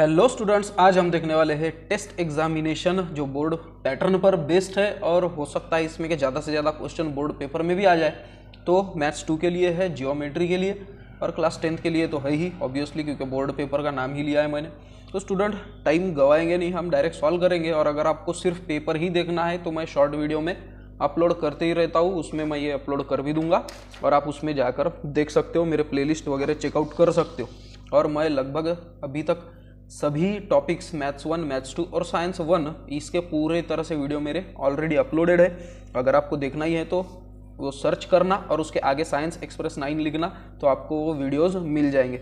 Hello students आज हम देखने वाले हैं टेस्ट एग्जामिनेशन जो बोर्ड पैटर्न पर बेस्ड है और हो सकता है इसमें के ज़्यादा से ज़्यादा क्वेश्चन बोर्ड पेपर में भी आ जाए तो मैथ्स टू के लिए है जियोमेट्री के लिए और क्लास टेंथ के लिए तो है ही ऑब्वियसली क्योंकि बोर्ड पेपर का नाम ही लिया है मैंने तो स्टूडेंट टाइम गवाएंगे नहीं हम डायरेक्ट सॉल्व करेंगे और अगर आपको सिर्फ पेपर ही देखना है तो मैं शॉर्ट वीडियो में अपलोड करते ही रहता हूँ उसमें मैं ये अपलोड कर भी दूंगा और आप उसमें जाकर देख सकते हो मेरे प्लेलिस्ट वगैरह चेकआउट कर सकते हो और मैं लगभग अभी तक सभी topics maths one maths two और साइंस वन इसके पूरे तरह से वीडियो मेरे ऑलरेडी अपलोडेड है अगर आपको देखना ही है तो वो सर्च करना और उसके आगे साइंस एक्सप्रेस नाइन लिखना तो आपको वो वीडियोज़ मिल जाएंगे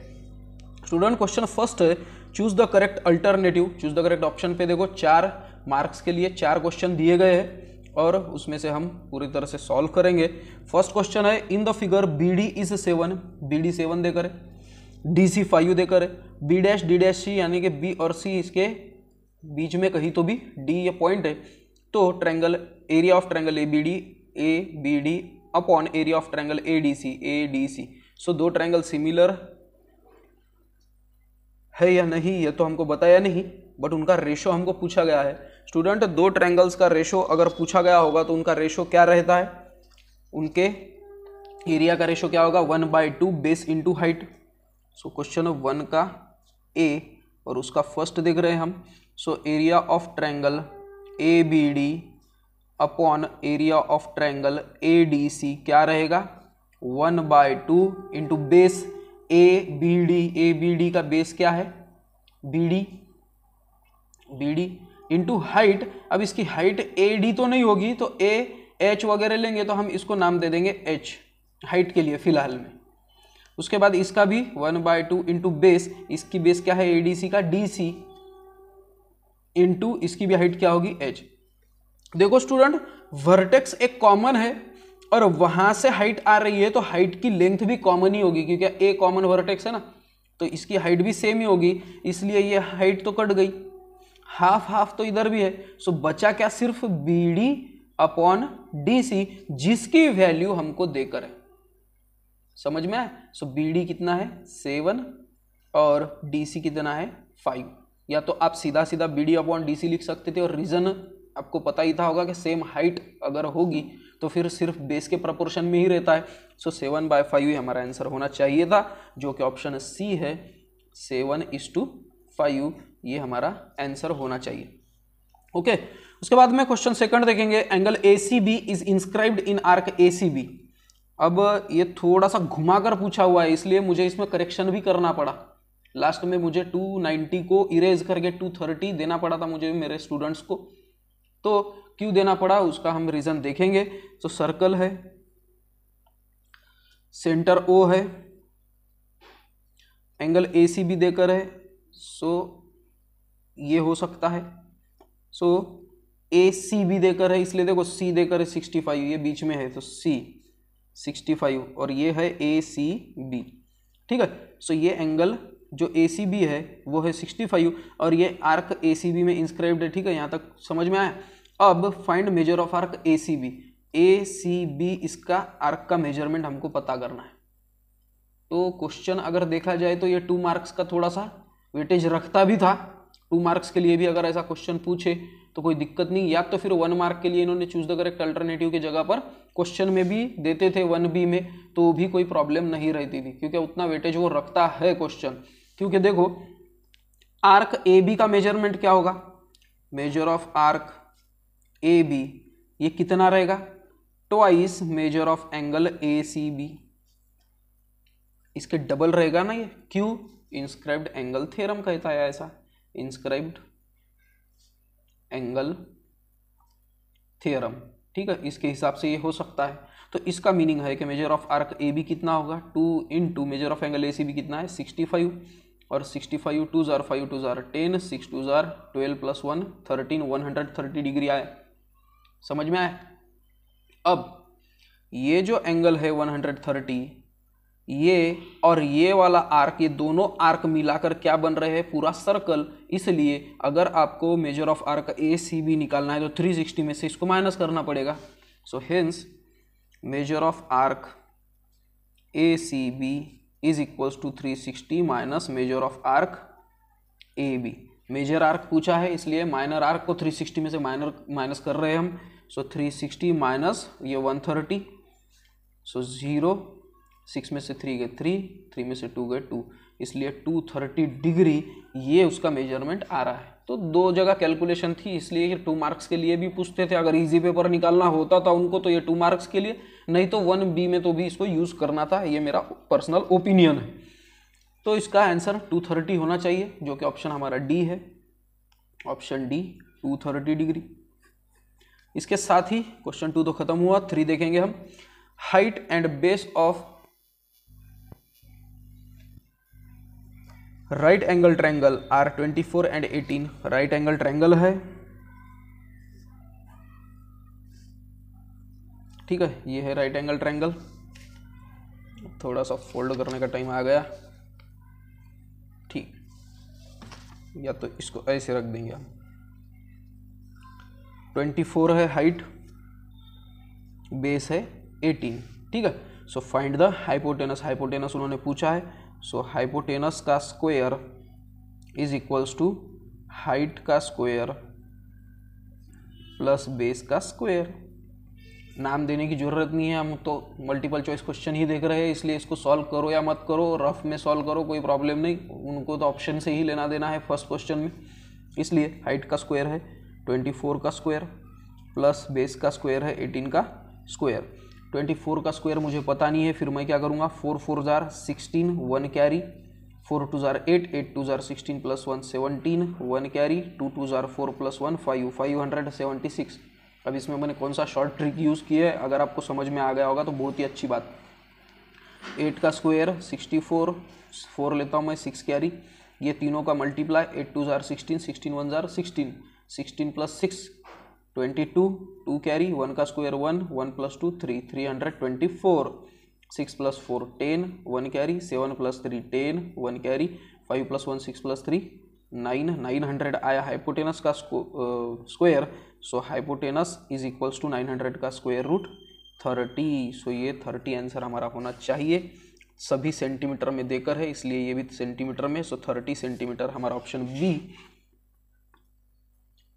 स्टूडेंट क्वेश्चन फर्स्ट है choose the correct alternative choose the correct option पे देखो चार मार्क्स के लिए चार क्वेश्चन दिए गए हैं और उसमें से हम पूरी तरह से सॉल्व करेंगे फर्स्ट क्वेश्चन है in the figure B D is seven B D seven देकर है डी सी फाइव देकर है B dash D dash C यानी कि बी और सी इसके बीच में कहीं तो भी डी ये पॉइंट है तो triangle area of triangle A B D A B D upon area of triangle A D C A D C so दो ट्रैंगल सिमिलर है या नहीं ये तो हमको बताया नहीं बट उनका रेशो हमको पूछा गया है स्टूडेंट दो ट्रैंगल्स का रेशो अगर पूछा गया होगा तो उनका रेशो क्या रहता है उनके एरिया का रेशो क्या होगा one by two base into height so question one का ए और उसका फर्स्ट देख रहे हैं हम so area of triangle A B D upon area of triangle A D C क्या रहेगा one by two into base A B D A B D का बेस क्या है B D B D into height अब इसकी height A D तो नहीं होगी तो ए एच वगैरह लेंगे तो हम इसको नाम दे देंगे एच हाइट के लिए फिलहाल में उसके बाद इसका भी one by two into base इसकी बेस क्या है सी का सी इंटू इसकी भी हाइट क्या होगी एच देखो स्टूडेंट वर्टेक्स एक कॉमन है और वहां से हाइट आ रही है तो हाइट की लेंथ भी कॉमन ही होगी क्योंकि ए कॉमन वर्टेक्स है ना तो इसकी हाइट भी सेम ही होगी इसलिए ये हाइट तो कट गई हाफ हाफ तो इधर भी है सो बचा क्या सिर्फ B D upon D C जिसकी वैल्यू हमको देकर है समझ में आए सो बी डी कितना है सेवन और डी सी कितना है फाइव या तो आप सीधा सीधा B D upon D C लिख सकते थे और रीज़न आपको पता ही था होगा कि सेम हाइट अगर होगी तो फिर सिर्फ बेस के प्रपोर्शन में ही रहता है सो सेवन बाय फाइव ही हमारा आंसर होना चाहिए था जो कि ऑप्शन सी है सेवन इज टू फाइव ये हमारा आंसर होना चाहिए ओके okay. उसके बाद में क्वेश्चन सेकंड देखेंगे angle A C B is inscribed in arc A C B अब ये थोड़ा सा घुमाकर पूछा हुआ है इसलिए मुझे इसमें करेक्शन भी करना पड़ा लास्ट में मुझे 290 को इरेज करके 230 देना पड़ा था मुझे मेरे स्टूडेंट्स को तो क्यों देना पड़ा उसका हम रीज़न देखेंगे तो सर्कल है सेंटर ओ है एंगल ए सी भी देकर है सो ये हो सकता है सो ए सी भी देकर है इसलिए देखो सी देकर है सिक्सटी फाइव ये बीच में है तो सी सिक्सटी फाइव और ये है ए सी बी ठीक है सो ये एंगल जो ए सी बी है वो है सिक्सटी फाइव और ये आर्क ए सी बी में इंस्क्राइब्ड है ठीक है यहाँ तक समझ में आया अब find measure of arc A C B A C B इसका आर्क का मेजरमेंट हमको पता करना है तो क्वेश्चन अगर देखा जाए तो ये टू मार्क्स का थोड़ा सा वेटेज रखता भी था टू मार्क्स के लिए भी अगर ऐसा क्वेश्चन पूछे तो कोई दिक्कत नहीं या तो फिर वन मार्क के लिए इन्होंने चूज द करेक्ट अल्टरनेटिव की जगह पर क्वेश्चन में भी देते थे वन बी में तो भी कोई प्रॉब्लम नहीं रहती थी क्योंकि उतना वेटेज वो रखता है क्वेश्चन क्योंकि देखो आर्क ए बी का मेजरमेंट क्या होगा measure of arc A B ये कितना रहेगा twice measure of angle A C B इसके डबल रहेगा ना ये क्यों इंस्क्राइब्ड एंगल थ्योरम कहता है ऐसा इंस्क्राइब्ड एंगल थियरम ठीक है इसके हिसाब से ये हो सकता है तो इसका मीनिंग है कि measure of arc A B कितना होगा टू इन टू measure of angle A C B कितना है सिक्सटी फाइव और सिक्सटी फाइव टू ज़ार फाइव टू ज़ार टेन सिक्स टू ज़ार twelve plus one thirteen one hundred thirty degree आए समझ में आए अब ये जो एंगल है वन हंड्रेड थर्टी ये और ये वाला आर्क ये दोनों आर्क मिलाकर क्या बन रहे हैं पूरा सर्कल इसलिए अगर आपको measure of arc A C B निकालना है तो 360 में से इसको माइनस करना पड़ेगा so hence measure of arc A C B is equals to three sixty minus measure of arc A B measure arc पूछा है इसलिए माइनर आर्क को 360 में से माइनर माइनस कर रहे हैं हम सो so, 360 माइनस ये 130 सो so, ज़ीरो सिक्स में से थ्री गए थ्री थ्री में से टू गए टू इसलिए टू थर्टी डिग्री ये उसका मेजरमेंट आ रहा है तो दो जगह कैलकुलेशन थी इसलिए टू मार्क्स के लिए भी पूछते थे अगर इजी पेपर निकालना होता था उनको तो ये टू मार्क्स के लिए नहीं तो वन बी में तो भी इसको यूज़ करना था ये मेरा पर्सनल ओपिनियन है तो इसका आंसर टू थर्टी होना चाहिए जो कि ऑप्शन हमारा डी है option D two thirty degree इसके साथ ही क्वेश्चन टू तो खत्म हुआ थ्री देखेंगे हम height and base of right angle triangle are twenty four and eighteen right angle triangle है ठीक है ये है राइट एंगल ट्रायंगल थोड़ा सा फोल्ड करने का टाइम आ गया ठीक या तो इसको ऐसे रख देंगे हम ट्वेंटी फोर है हाइट बेस है एटीन ठीक है so find the hypotenuse hypotenuse उन्होंने पूछा है सो हाइपोटेनस का square is equals to height का स्क्वेयर प्लस बेस का स्क्वेयर नाम देने की ज़रूरत नहीं है हम तो मल्टीपल चॉइस क्वेश्चन ही देख रहे हैं इसलिए इसको सॉल्व करो या मत करो रफ में सॉल्व करो कोई प्रॉब्लम नहीं उनको तो ऑप्शन से ही लेना देना है फर्स्ट क्वेश्चन में इसलिए हाइट का स्क्वायर है ट्वेंटी फोर का स्क्वायर प्लस बेस का स्क्वायर है एटीन का स्क्वायर ट्वेंटी फोर का स्क्वायर मुझे पता नहीं है फिर मैं क्या करूँगा फोर फोर ज़ार sixteen one carry four two ज़ार एट एट टू ज़ार sixteen plus one seventeen one carry two two ज़ार four plus one five five hundred seventy six अब इसमें मैंने कौन सा शॉर्ट ट्रिक यूज़ किया है अगर आपको समझ में आ गया होगा तो बहुत ही अच्छी बात एट का स्क्वायर सिक्सटी फोर फोर लेता हूँ मैं सिक्स कैरी ये तीनों का मल्टीप्लाई एट टू ज़ार सिक्सटीन सिक्सटीन वन ज़ार sixteen sixteen plus six twenty two two carry one का square one one plus two three three hundred twenty four six plus four ten one carry seven plus three ten one carry five plus one six plus three nine nine hundred आया hypotenuse का square so hypotenuse is equals to nine hundred का square root thirty so ये thirty answer हमारा होना चाहिए सभी centimetre में देकर है इसलिए ये भी सेंटीमीटर में सो थर्टी सेंटीमीटर हमारा ऑप्शन बी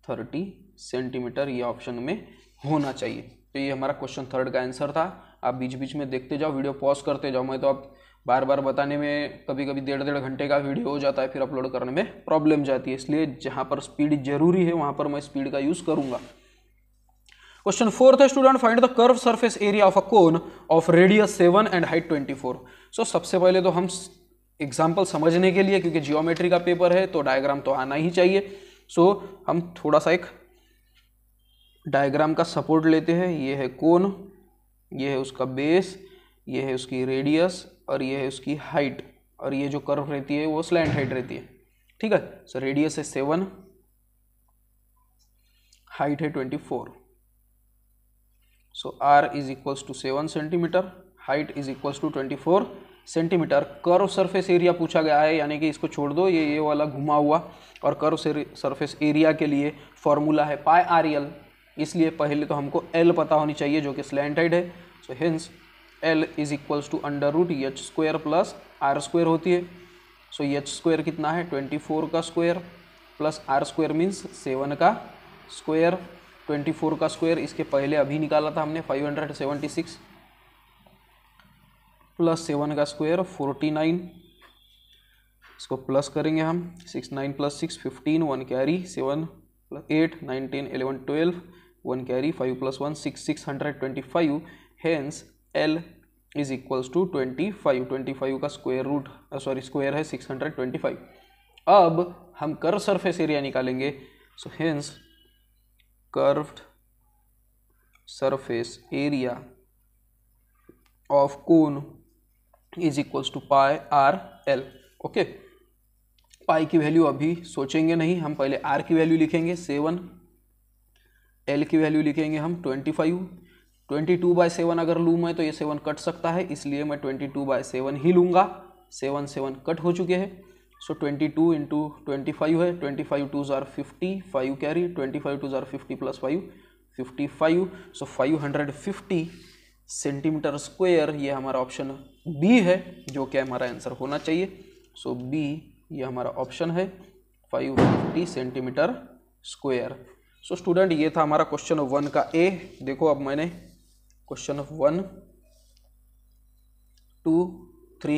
थर्टी सेंटीमीटर ये ऑप्शन में होना चाहिए तो ये हमारा क्वेश्चन थर्ड का आंसर था आप बीच बीच में देखते जाओ वीडियो पॉज करते जाओ मैं तो आप बार बार बताने में कभी कभी डेढ़ डेढ़ घंटे का वीडियो हो जाता है फिर अपलोड करने में प्रॉब्लम जाती है इसलिए जहाँ पर स्पीड जरूरी है वहाँ पर मैं स्पीड का यूज़ करूँगा क्वेश्चन फोर्थ है student find the curve surface area of a cone of radius seven and height twenty four so सबसे पहले तो हम एग्जाम्पल समझने के लिए क्योंकि जियोमेट्री का पेपर है तो डायग्राम तो आना ही चाहिए सो so, हम थोड़ा सा एक डायग्राम का सपोर्ट लेते हैं ये है कोन ये है उसका बेस ये है उसकी रेडियस और ये है उसकी हाइट और ये जो कर्व रहती है वो स्लैंड हाइट रहती है ठीक है सो रेडियस है सेवन हाइट है twenty four so R is equals to seven centimetre height is equals to twenty four centimetre curve surface area पूछा गया है यानी कि इसको छोड़ दो ये ये वाला घुमा हुआ और कर्व सरफेस एरिया के लिए फॉर्मूला है पाई आर एल इसलिए पहले तो हमको एल पता होनी चाहिए जो कि स्लैंड है so hence L is equals to under root H square plus R square होती है सो एच स्क्वायर कितना है ट्वेंटी फोर का square plus R square means seven का स्क्वायर ट्वेंटी फोर का स्क्वायर इसके पहले अभी निकाला था हमने five hundred seventy six plus seven का स्क्वायर फोर्टी नाइन इसको प्लस करेंगे हम six nine plus six fifteen one carry seven plus eight nineteen eleven twelve one carry 5 plus 1 6 625 hence L is equals to twenty five twenty five का square root sorry square है six hundred twenty five अब हम curve surface area निकालेंगे so hence curved surface area of cone is equals to pi R L okay pi की value अभी सोचेंगे नहीं हम पहले आर की वैल्यू लिखेंगे सेवन एल की वैल्यू लिखेंगे हम twenty five twenty two by seven अगर लूँ मैं तो ये सेवन कट सकता है इसलिए मैं ट्वेंटी टू बाई सेवन ही लूँगा सेवन सेवन कट हो चुके हैं so twenty two into twenty five है ट्वेंटी फाइव टू ज़ार fifty five carry twenty five two ज़ार fifty plus five fifty five so five hundred fifty centimetre square ये हमारा ऑप्शन बी है जो कि हमारा आंसर होना चाहिए सो so, बी ये हमारा ऑप्शन है five fifty centimetre square so student ये था हमारा क्वेश्चन ऑफ वन का ए देखो अब मैंने question of one two three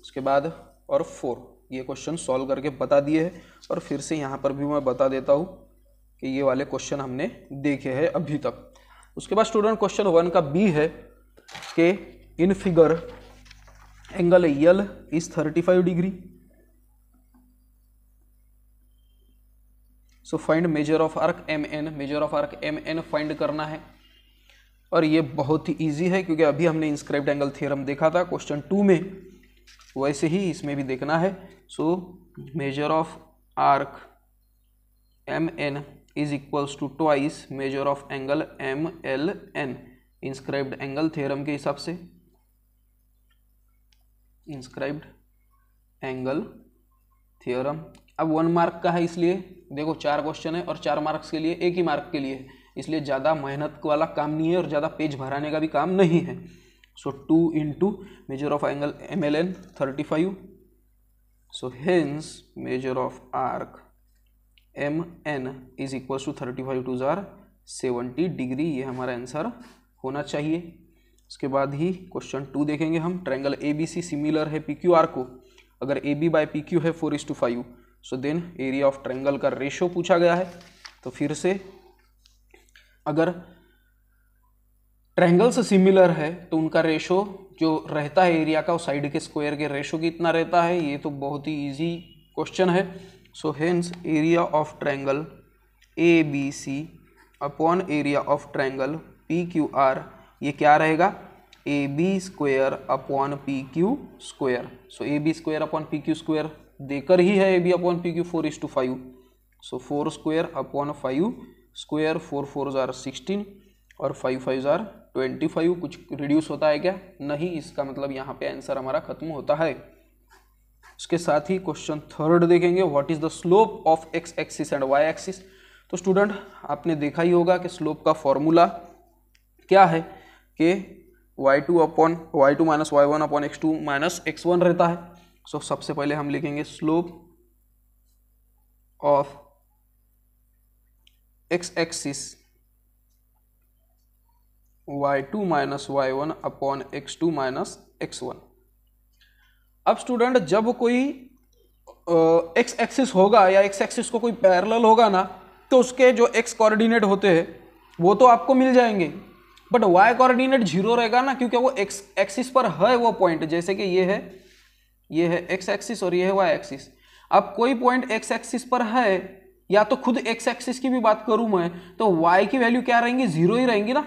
उसके बाद और फोर ये क्वेश्चन सॉल्व करके बता दिए हैं और फिर से यहाँ पर भी मैं बता देता हूँ कि ये वाले क्वेश्चन हमने देखे हैं अभी तक उसके बाद स्टूडेंट क्वेश्चन वन का बी है कि in figure angle L is thirty five degree so find measure of arc M N measure of arc M N find करना है और ये बहुत ही ईजी है क्योंकि अभी हमने इंस्क्राइब्ड एंगल थियरम देखा था क्वेश्चन टू में वैसे ही इसमें भी देखना है so measure of arc M N is equals to twice measure of angle M L N inscribed angle theorem के हिसाब से इंस्क्राइब्ड एंगल थ्योरम अब वन मार्क का है इसलिए देखो चार क्वेश्चन है और चार मार्क्स के लिए एक ही मार्क के लिए इसलिए ज़्यादा मेहनत वाला काम नहीं है और ज़्यादा पेज भराने का भी काम नहीं है so two into measure of angle M L N thirty five so hence measure of arc M N is equal to thirty five two ज़ार सेवेंटी डिग्री ये हमारा आंसर होना चाहिए उसके बाद ही क्वेश्चन टू देखेंगे हम triangle A B C similar है पी क्यू आर को अगर A B by P Q है four is to five so then area of triangle का रेशो पूछा गया है तो फिर से अगर ट्रैंगल्स सिमिलर है तो उनका रेशो जो रहता है एरिया का वो साइड के स्क्वायर के रेशो इतना रहता है ये तो बहुत ही इजी क्वेश्चन है so hence area of triangle A B C upon area of triangle P Q R ये क्या रहेगा A B square upon P Q square so A B square upon P Q square देकर ही है A B upon P Q four is to five so four square upon five square four four ज़ार sixteen और five five ज़ार twenty five कुछ reduce होता है क्या नहीं इसका मतलब यहाँ पे आंसर हमारा खत्म होता है उसके साथ ही क्वेश्चन थर्ड देखेंगे what is the slope of X axis and Y axis तो स्टूडेंट आपने देखा ही होगा कि स्लोप का फॉर्मूला क्या है कि Y two upon Y two minus Y one upon X two minus x one रहता है सो so, सबसे पहले हम लिखेंगे slope of X axis Y two minus Y one upon X two minus x one अब student जब कोई x axis होगा या एक्स एक्सिस को कोई पैरल होगा ना तो उसके जो एक्स कोऑर्डिनेट होते हैं वो तो आपको मिल जाएंगे बट वाई कोऑर्डिनेट जीरो रहेगा ना क्योंकि वो एक्स एक्सिस पर है वो पॉइंट जैसे कि ये है ये है एक्स एक्सिस और ये है वाई एक्सिस अब कोई पॉइंट एक्स एक्सिस पर है या तो खुद एक्स एक्सिस की भी बात करूं मैं तो वाई की वैल्यू क्या रहेंगी जीरो ही रहेंगी ना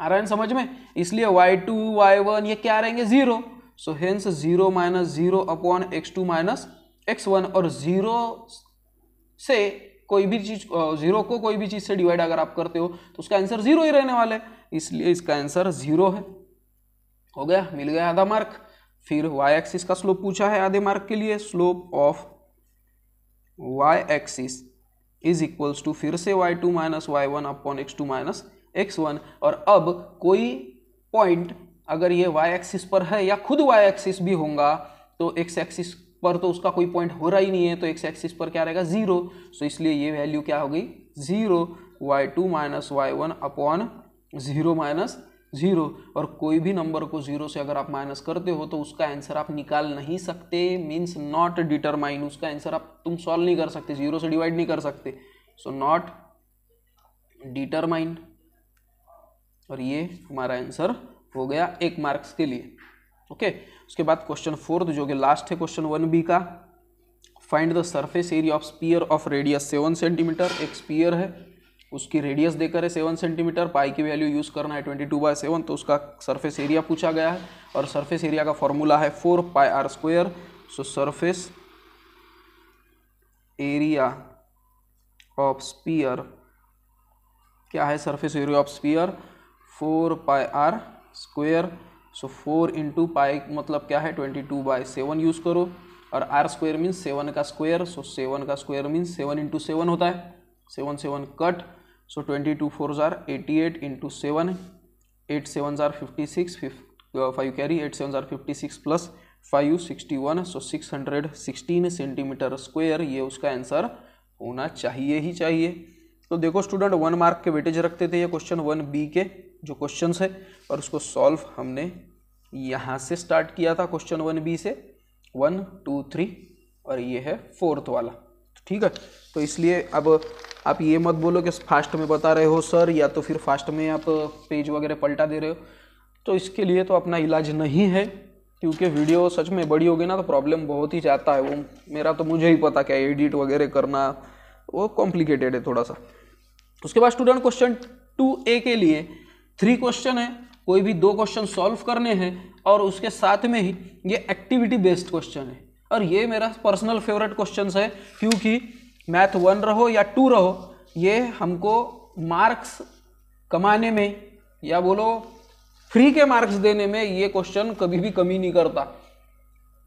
आ रहा है समझ में इसलिए वाई टू वाई वन ये क्या रहेंगे zero so hence zero minus zero upon X two minus x one और जीरो से कोई भी चीज जीरो को कोई भी चीज से डिवाइड अगर आप करते हो तो उसका आंसर जीरो ही रहने वाला है इसलिए इसका आंसर जीरो है हो गया मिल गया आधा मार्क फिर वाई एक्सिस का स्लोप पूछा है आधे मार्क के लिए slope of Y axis is equals to फिर से Y two minus Y one upon X two minus x one और अब कोई पॉइंट अगर ये वाई एक्सिस पर है या खुद वाई एक्सिस भी होगा तो एक्स एक्सिस पर तो उसका कोई पॉइंट हो रहा ही नहीं है तो एक्स एक्सिस पर क्या रहेगा जीरो तो सो इसलिए ये वैल्यू क्या हो गई zero Y two minus Y one upon zero minus zero और कोई भी नंबर को ज़ीरो से अगर आप माइनस करते हो तो उसका आंसर आप निकाल नहीं सकते मीन्स नॉट डिटरमाइन उसका आंसर आप तुम सॉल्व नहीं कर सकते ज़ीरो से डिवाइड नहीं कर सकते सो नॉट डिटरमाइन और ये हमारा आंसर हो गया एक मार्क्स के लिए ओके okay? उसके बाद क्वेश्चन फोर्थ जो कि लास्ट है क्वेश्चन वन बी का find the surface area of sphere of radius seven centimetre एक स्पीयर है उसकी रेडियस देकर है सेवन सेंटीमीटर पाई की वैल्यू यूज़ करना है ट्वेंटी टू बाय सेवन तो उसका सरफेस एरिया पूछा गया है और सरफेस एरिया का फॉर्मूला है four pi R square so surface area of sphere क्या है surface area of sphere four pi R square so four into pi मतलब क्या है twenty two by seven use करो और आर स्क्वेयर मीन्स सेवन का square so seven का square means seven into seven होता है seven seven cut so twenty two four जार eighty eight into seven eight seven जार fifty six five carry eight seven जार fifty six plus five sixty one so six hundred sixteen centimetre square ये उसका answer होना चाहिए ही चाहिए तो देखो स्टूडेंट वन मार्क के वेटेज रखते थे ये क्वेश्चन वन बी के जो क्वेश्चन है और उसको सॉल्व हमने यहाँ से स्टार्ट किया था क्वेश्चन वन बी से वन टू थ्री और ये है फोर्थ वाला ठीक है तो इसलिए अब आप ये मत बोलो कि फास्ट में बता रहे हो सर या तो फिर फास्ट में आप पेज वगैरह पलटा दे रहे हो तो इसके लिए तो अपना इलाज नहीं है क्योंकि वीडियो सच में बड़ी होगी ना तो प्रॉब्लम बहुत ही ज़्यादा है वो मेरा तो मुझे ही पता क्या एडिट वगैरह करना वो कॉम्प्लिकेटेड है थोड़ा सा उसके बाद स्टूडेंट क्वेश्चन टू ए के लिए थ्री क्वेश्चन है कोई भी दो क्वेश्चन सॉल्व करने हैं और उसके साथ में ही ये एक्टिविटी बेस्ड क्वेश्चन है और ये मेरा पर्सनल फेवरेट क्वेश्चन है क्योंकि मैथ वन रहो या टू रहो ये हमको मार्क्स कमाने में या बोलो फ्री के मार्क्स देने में ये क्वेश्चन कभी भी कमी नहीं करता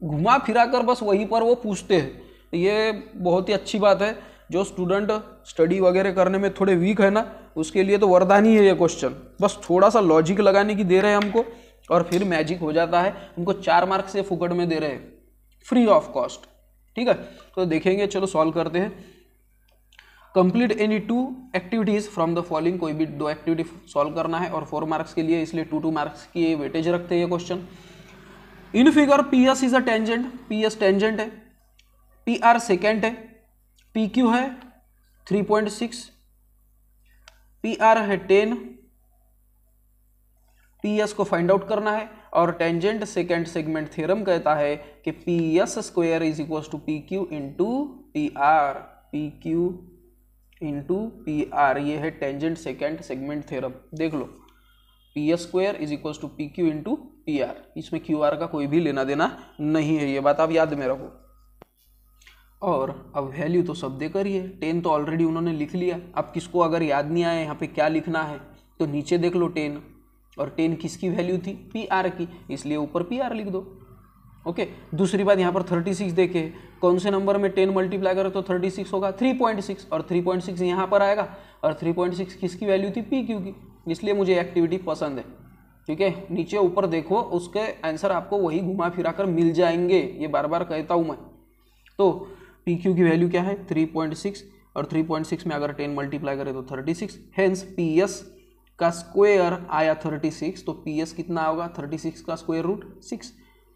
घुमा फिरा कर बस वहीं पर वो पूछते हैं ये बहुत ही अच्छी बात है जो स्टूडेंट स्टडी वगैरह करने में थोड़े वीक है ना उसके लिए तो वरदान ही है ये क्वेश्चन बस थोड़ा सा लॉजिक लगाने की दे रहे हैं हमको और फिर मैजिक हो जाता है हमको चार मार्क्स से फुकट में दे रहे हैं फ्री ऑफ कॉस्ट ठीक है तो देखेंगे चलो सॉल्व करते हैं complete any two activities from the following कोई भी दो एक्टिविटी सॉल्व करना है और फोर मार्क्स के लिए इसलिए टू टू मार्क्स की वेटेज रखते हैं ये question in figure P S is a tangent P S tangent है पी आर सेकेंड है पी क्यू है three point six P R है टेन पी एस को फाइंड आउट करना है और टेंजेंट सेकेंड सेगमेंट थ्योरम कहता है कि P S square is equal to P Q into P R P Q into P R ये है टेंजेंट सेकेंड सेगमेंट थ्योरम देख लो P S square is equal to P Q into P R इसमें Q R का कोई भी लेना देना नहीं है ये बात आप याद में रखो और अब वैल्यू तो सब देकर ही है टेन तो ऑलरेडी उन्होंने लिख लिया अब किसको अगर याद नहीं आया यहाँ पे क्या लिखना है तो नीचे देख लो टेन और टेन किसकी वैल्यू थी पी आर की इसलिए ऊपर पी आर लिख दो ओके दूसरी बात यहाँ पर थर्टी सिक्स देखे कौन से नंबर में टेन मल्टीप्लाई करो तो थर्टी सिक्स होगा थ्री पॉइंट सिक्स और थ्री पॉइंट सिक्स यहाँ पर आएगा और थ्री पॉइंट सिक्स किसकी वैल्यू थी पी क्यू की इसलिए मुझे एक्टिविटी पसंद है ठीक है नीचे ऊपर देखो उसके आंसर आपको वही घुमा फिरा कर मिल जाएंगे ये बार बार कहता हूँ मैं तो पी क्यू की वैल्यू क्या है थ्री पॉइंट सिक्स और थ्री पॉइंट सिक्स में अगर टेन मल्टीप्लाई करें तो thirty six hence P S का स्क्वायर आया थर्टी सिक्स तो पी एस कितना होगा थर्टी सिक्स का स्क्वायर रूट सिक्स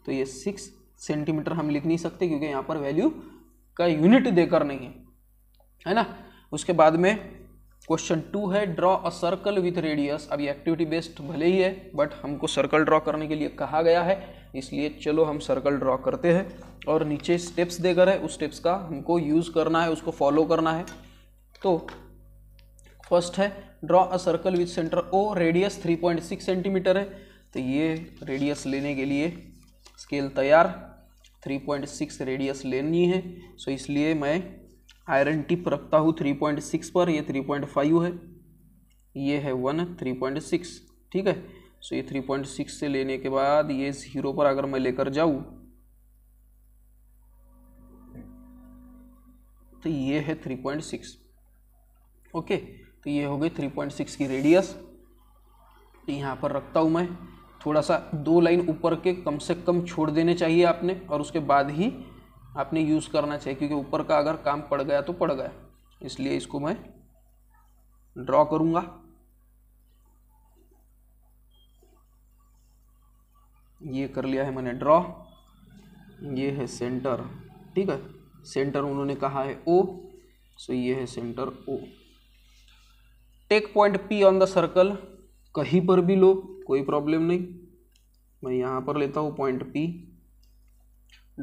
तो ये सिक्स सेंटीमीटर हम लिख नहीं सकते क्योंकि यहाँ पर वैल्यू का यूनिट देकर नहीं है है ना उसके बाद में क्वेश्चन टू है draw a circle with radius अब एक्टिविटी बेस्ड भले ही है बट हमको सर्कल ड्रॉ करने के लिए कहा गया है इसलिए चलो हम सर्कल ड्रॉ करते हैं और नीचे स्टेप्स देकर है उस स्टेप्स का हमको यूज़ करना है उसको फॉलो करना है तो फर्स्ट है draw a circle with centre O radius 3.6 centimetre है तो ये रेडियस लेने के लिए स्केल तैयार 3.6 रेडियस लेनी है सो इसलिए मैं आयरन टिप रखता हूँ 3.6 पर ये 3.5 है ये है वन 3.6 ठीक है सो ये 3.6 से लेने के बाद ये जीरो पर अगर मैं लेकर जाऊँ तो ये है 3.6 ओके okay. तो ये हो गई थ्री पॉइंट सिक्स की रेडियस तो यहाँ पर रखता हूँ मैं थोड़ा सा दो लाइन ऊपर के कम से कम छोड़ देने चाहिए आपने और उसके बाद ही आपने यूज़ करना चाहिए क्योंकि ऊपर का अगर काम पड़ गया तो पड़ गया इसलिए इसको मैं ड्रॉ करूँगा ये कर लिया है मैंने ड्रॉ ये है सेंटर ठीक है सेंटर उन्होंने कहा है ओ सो ये है centre O take point P on the circle कहीं पर भी लो कोई प्रॉब्लम नहीं मैं यहां पर लेता हूं पॉइंट पी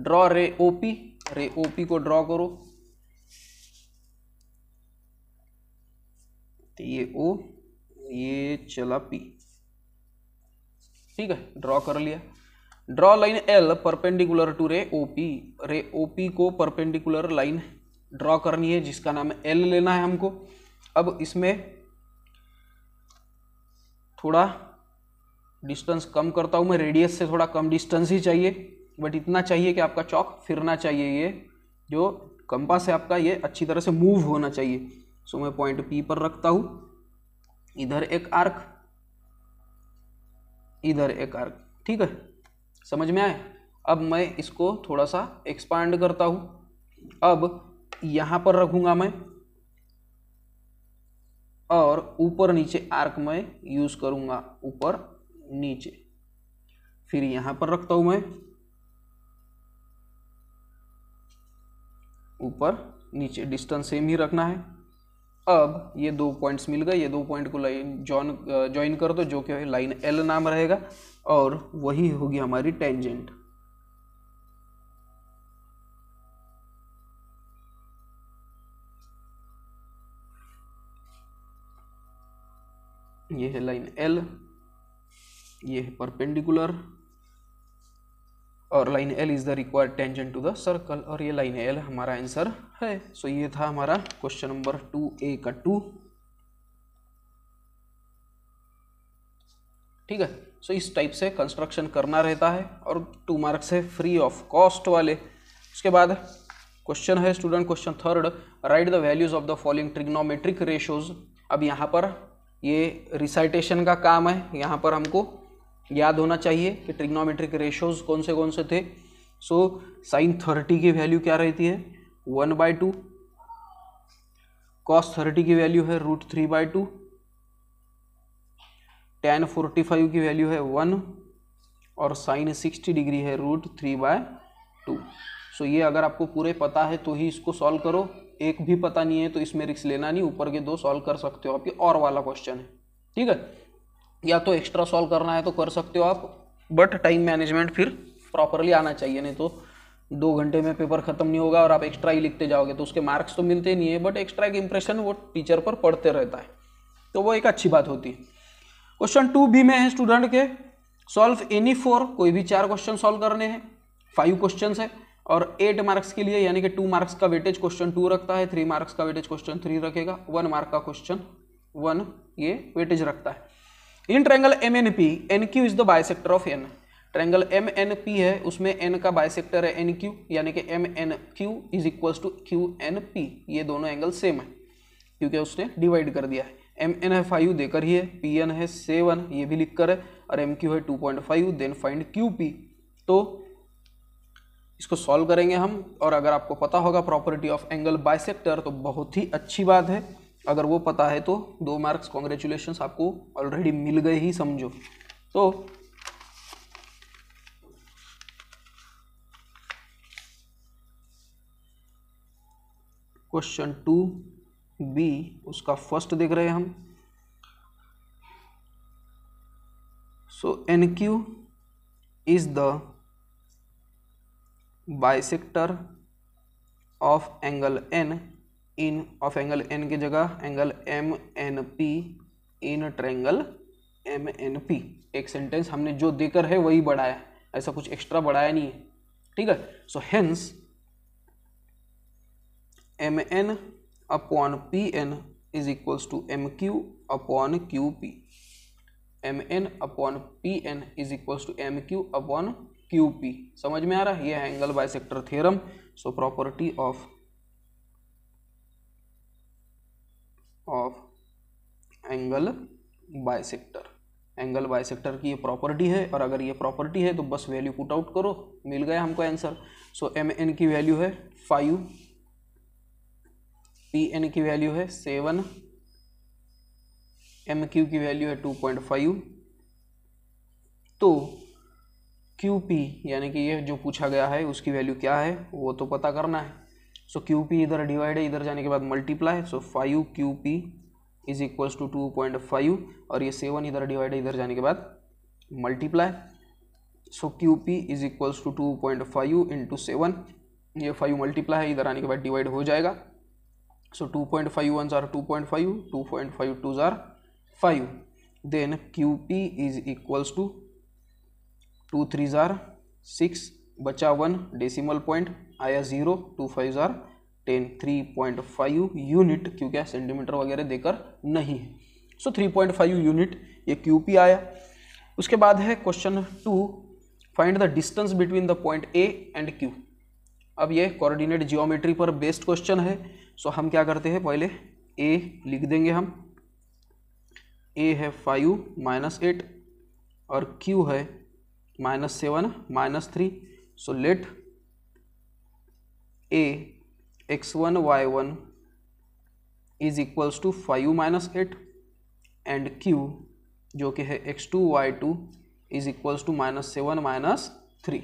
ड्रॉ रे O P ray O P को ड्रॉ करो तो ये ओ ये चला पी ठीक है ड्रॉ कर लिया draw line L perpendicular to ray O P ray O P को परपेंडिकुलर लाइन ड्रॉ करनी है जिसका नाम एल लेना है हमको अब इसमें थोड़ा डिस्टेंस कम करता हूँ मैं रेडियस से थोड़ा कम डिस्टेंस ही चाहिए बट इतना चाहिए कि आपका चौक फिरना चाहिए ये जो कंपास है आपका ये अच्छी तरह से मूव होना चाहिए सो मैं पॉइंट पी पर रखता हूँ इधर एक आर्क इधर एक आर्क ठीक है समझ में आए अब मैं इसको थोड़ा सा एक्सपांड करता हूँ अब यहाँ पर रखूँगा मैं और ऊपर नीचे आर्क मैं यूज़ करूंगा ऊपर नीचे फिर यहां पर रखता हूं मैं ऊपर नीचे डिस्टेंस सेम ही रखना है अब ये दो पॉइंट्स मिल गए ये दो पॉइंट को लाइन जॉइन कर दो जो कि लाइन एल नाम रहेगा और वही होगी हमारी टेंजेंट ये है लाइन एल ये है परपेंडिकुलर और line L is the required tangent to the circle और ये लाइन एल हमारा आंसर है सो so, ये था हमारा क्वेश्चन नंबर टू ए का टू ठीक है सो so, इस टाइप से कंस्ट्रक्शन करना रहता है और टू मार्क्स है फ्री ऑफ कॉस्ट वाले उसके बाद क्वेश्चन है student question third write the values of the following trigonometric ratios अब यहाँ पर ये रिसाइटेशन का काम है यहाँ पर हमको याद होना चाहिए कि ट्रिग्नोमेट्रिक रेशोज कौन से कौन से थे सो साइन थर्टी की वैल्यू क्या रहती है one by two cos thirty की वैल्यू है root three by two tan forty five की वैल्यू है वन और साइन सिक्सटी डिग्री है root three by two so ये अगर आपको पूरे पता है तो ही इसको सॉल्व करो एक भी पता नहीं है तो इसमें रिक्स लेना नहीं ऊपर के दो सॉल्व कर सकते हो आप ये और वाला क्वेश्चन है ठीक है या तो एक्स्ट्रा सॉल्व करना है तो कर सकते हो आप बट टाइम मैनेजमेंट फिर प्रॉपरली आना चाहिए नहीं तो दो घंटे में पेपर खत्म नहीं होगा और आप एक्स्ट्रा ही लिखते जाओगे तो उसके मार्क्स तो मिलते नहीं है बट एक्स्ट्रा एक इंप्रेशन वो टीचर पर पढ़ते रहता है तो वो एक अच्छी बात होती है क्वेश्चन टू बी में है स्टूडेंट के सॉल्व एनी फोर कोई भी चार क्वेश्चन सॉल्व करने हैं फाइव क्वेश्चन है और एट मार्क्स के लिए यानी कि टू मार्क्स का वेटेज क्वेश्चन टू रखता है थ्री मार्क्स का वेटेज क्वेश्चन थ्री रखेगा वन मार्क का क्वेश्चन वन ये वेटेज रखता है in triangle M N P N Q is the sector of N triangle M N P है उसमें एन का सेक्टर है एन क्यू यानी कि M N Q is equal to Q N P ये दोनों एंगल सेम है क्योंकि उसने डिवाइड कर दिया है एम एन है फाइव देकर ही है पी एन है सेवन ये भी लिख कर है और एम क्यू है two point five then find Q P तो इसको सॉल्व करेंगे हम और अगर आपको पता होगा प्रॉपर्टी ऑफ एंगल बाइसेक्टर तो बहुत ही अच्छी बात है अगर वो पता है तो दो मार्क्स कॉन्ग्रेचुलेशन आपको ऑलरेडी मिल गए ही समझो तो क्वेश्चन टू बी उसका फर्स्ट देख रहे हैं हम so N Q is the bisector of angle N in of angle N की जगह angle M N P in triangle M N P एक सेंटेंस हमने जो देकर है वही बढ़ाया ऐसा कुछ एक्स्ट्रा बढ़ाया नहीं है ठीक है so hence M N upon P N is equals to M Q upon Q P M N upon P N is equals to M Q upon Q P समझ में आ रहा है ये है angle sector theorem so property of of angle bisector angle bisector की ये property है और अगर ये प्रॉपर्टी है तो बस वैल्यू पुट आउट करो मिल गया हमको आंसर सो एम एन की वैल्यू है फाइव पी एन की वैल्यू है सेवन एम क्यू की वैल्यू है टू पॉइंट फाइव तो क्यू पी यानी कि ये जो पूछा गया है उसकी वैल्यू क्या है वो तो पता करना है सो क्यू पी इधर डिवाइड है इधर जाने के बाद multiply so five Q P is equals to two point five और ये सेवन इधर डिवाइड है इधर जाने के बाद multiply so Q P is equals to two point five into seven ये फाइव मल्टीप्लाई है इधर आने के बाद डिवाइड हो जाएगा so two point five one जार two point five two point five two जार five then Q P is equals to two three ज़ार सिक्स बचा वन डेसिमल पॉइंट आया ज़ीरो टू फाइव ज़ार ten three point five unit क्योंकि centimetre वगैरह देकर नहीं है so three point five unit ये क्यू पी आया उसके बाद है question two find the distance between the point A and Q अब ये कोऑर्डिनेट जियोमेट्री पर बेस्ड क्वेश्चन है सो हम क्या करते हैं पहले ए लिख देंगे हम ए है फाइव माइनस एट और क्यू है minus 7 minus 3 so let a x1 y1 is equals to 5 minus 8 and q जो कि है x2 y2 is equals to minus 7 minus 3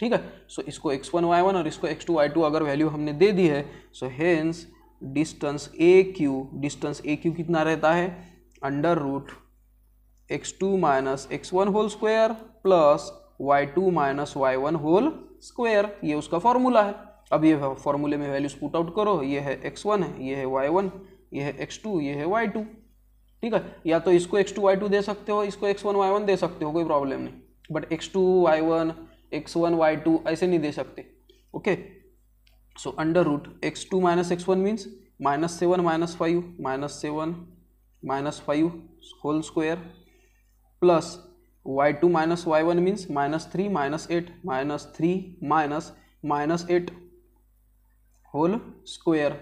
ठीक है सो so, इसको x1 y1 और इसको x2 y2 अगर वैल्यू हमने दे दी है so hence distance A Q distance A Q कितना रहता है under root X two minus x one whole square plus Y two minus Y one whole square ये उसका फॉर्मूला है अब ये फॉर्मूले में वैल्यूज पुट आउट करो ये है एक्स वन है ये है वाई वन ये है एक्स टू ये है वाई टू ठीक है या तो इसको एक्स टू वाई टू दे सकते हो इसको एक्स वन वाई वन दे सकते हो कोई प्रॉब्लम नहीं but X two Y one X one Y two ऐसे नहीं दे सकते okay so under root X two minus x one means minus seven minus five minus seven minus five whole square plus Y two minus Y one means minus three minus eight minus three minus minus eight whole square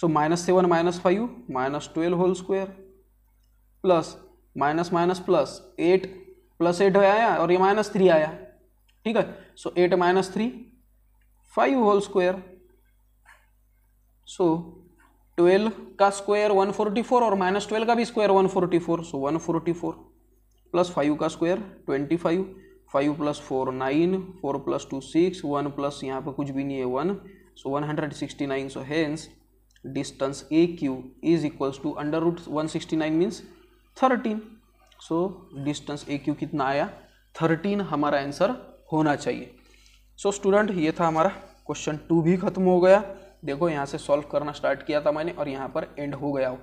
so minus seven minus five minus twelve whole square plus minus minus plus eight plus eight आया और ये minus three आया ठीक है so eight minus three five whole square so twelve का square one forty four और minus twelve का भी square one forty four so one forty four plus five का square twenty five five plus four nine four plus two six one plus यहाँ पर कुछ भी नहीं है one so one hundred sixty nine so hence distance A Q is equals to under root one sixty nine means thirteen so distance A Q कितना आया thirteen हमारा answer होना चाहिए सो so, स्टूडेंट ये था हमारा क्वेश्चन टू भी खत्म हो गया देखो यहाँ से सॉल्व करना स्टार्ट किया था मैंने और यहाँ पर एंड हो गया हो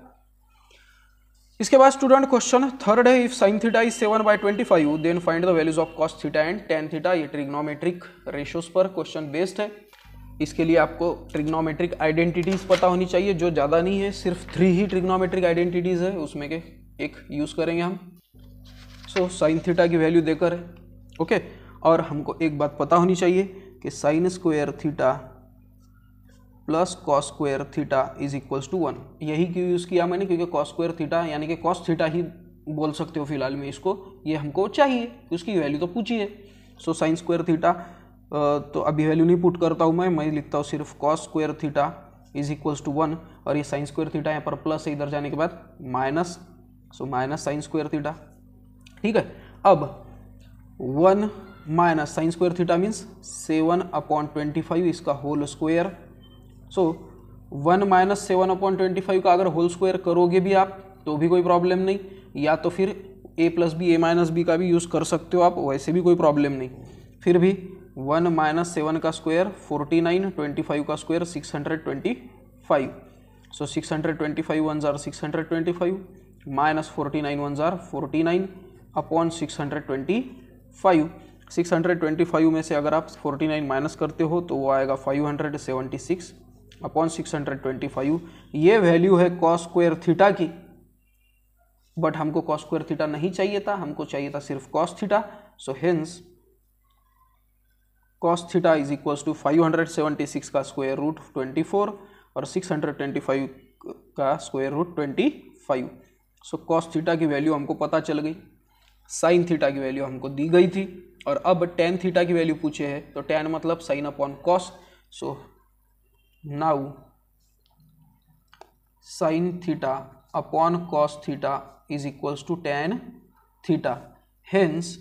इसके बाद स्टूडेंट क्वेश्चन थर्ड है if sine theta is seven by twenty five then find the values of cos theta and tan theta ये ट्रिग्नोमेट्रिक रेशियोज पर क्वेश्चन बेस्ड है इसके लिए आपको ट्रिग्नोमेट्रिक आइडेंटिटीज पता होनी चाहिए जो ज़्यादा नहीं है सिर्फ थ्री ही ट्रिग्नोमेट्रिक आइडेंटिटीज है उसमें के एक यूज़ करेंगे हम सो साइन थीटा की वैल्यू देकर है ओके और हमको एक बात पता होनी चाहिए कि sine square theta plus cos square theta is equals to one यही क्यों यूज़ किया मैंने क्योंकि कॉस स्क्वेयर थीटा यानी कि कॉस थीटा ही बोल सकते हो फिलहाल में इसको ये हमको चाहिए उसकी वैल्यू तो पूछी है सो साइंस स्क्वायर थीटा तो अभी वैल्यू नहीं पुट करता हूँ मैं मैं लिखता हूँ सिर्फ cos square theta is equals to one और ये साइंस स्क्वायर थीटा यहाँ पर प्लस है इधर जाने के बाद minus so minus sine square theta ठीक है अब one minus sine square theta means seven upon twenty five इसका whole square so one minus seven upon twenty five का अगर होल स्क्वायर करोगे भी आप तो भी कोई प्रॉब्लम नहीं या तो फिर A plus B A minus B का भी यूज़ कर सकते हो आप वैसे भी कोई प्रॉब्लम नहीं फिर भी वन माइनस सेवन का square forty nine twenty five का square six hundred twenty five so six hundred twenty five one ज़ार six hundred twenty five minus forty nine one ज़ार forty nine upon six hundred twenty five six hundred twenty five में से अगर आप forty nine minus करते हो तो वो आएगा five hundred seventy six upon six hundred twenty five ये वैल्यू है कॉस स्क्वेयर थीटा की बट हमको कॉस स्क्वेयर थीटा नहीं चाहिए था हमको चाहिए था सिर्फ cos theta so hence cos theta is equals to five hundred seventy six का स्क्वायर रूट ट्वेंटी फोर और सिक्स हंड्रेड ट्वेंटी फाइव का square root twenty five so cos theta की वैल्यू हमको पता चल गई साइन थीटा की value हमको दी गई थी और अब टेन थीटा की वैल्यू पूछे है तो टेन मतलब sine upon cos so now sine theta upon cos theta is equals to ten theta hence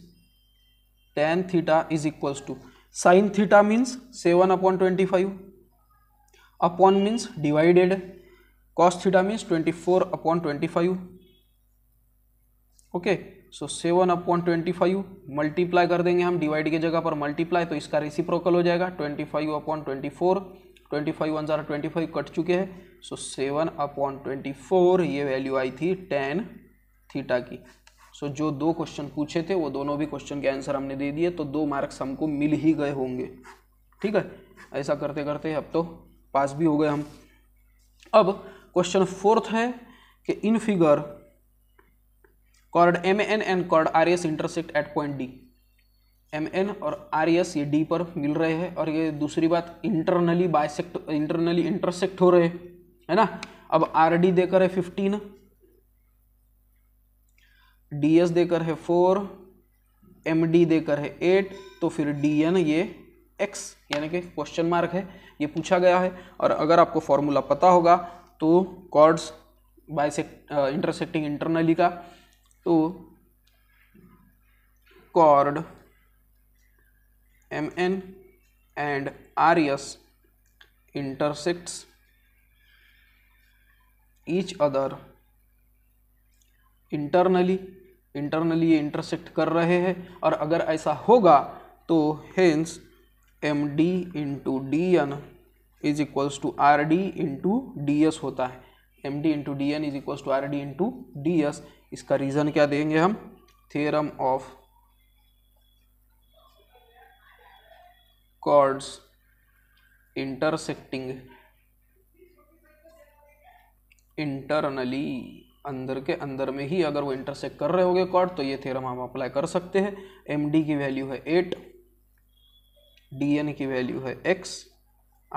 tan theta is equals to sine theta means seven upon twenty five upon means divided cos theta means twenty four upon twenty five okay so seven upon twenty five multiply कर देंगे हम divide की जगह पर multiply तो इसका reciprocal हो जाएगा twenty five upon twenty four twenty five one जरा ट्वेंटी फाइव कट चुके हैं so seven upon twenty four ये वैल्यू आई थी टेन थीटा की सो so, जो दो क्वेश्चन पूछे थे वो दोनों भी क्वेश्चन के आंसर हमने दे दिए तो दो मार्क्स हमको मिल ही गए होंगे ठीक है ऐसा करते करते अब तो पास भी हो गए हम अब क्वेश्चन फोर्थ है कि in figure chord M N and chord R S intersect at point D M N और आर एस e ये डी पर मिल रहे हैं और ये दूसरी बात इंटरनली बायसेक्ट इंटरनली इंटरसेक्ट हो रहे है ना अब आर डी देकर है फिफ्टीन डी एस देकर है फोर एम डी देकर है एट तो फिर डी एन ये एक्स यानी कि क्वेश्चन मार्क है ये पूछा गया है और अगर आपको फॉर्मूला पता होगा तो कॉर्ड्स बायसेक्ट इंटरसेक्टिंग इंटरनली का तो chord M N and R S intersects each other internally internally ये इंटरसेक्ट कर रहे हैं और अगर ऐसा होगा तो hence M D into D N is equals to R D into D S होता है M D into D N is equals to R D into D S इसका रीज़न क्या देंगे हम theorem of chords intersecting internally अंदर के अंदर में ही अगर वो इंटरसेक्ट कर रहे होंगे कॉर्ड तो ये थ्योरम हम अप्लाई कर सकते हैं एम डी की वैल्यू है एट डी एन की वैल्यू है एक्स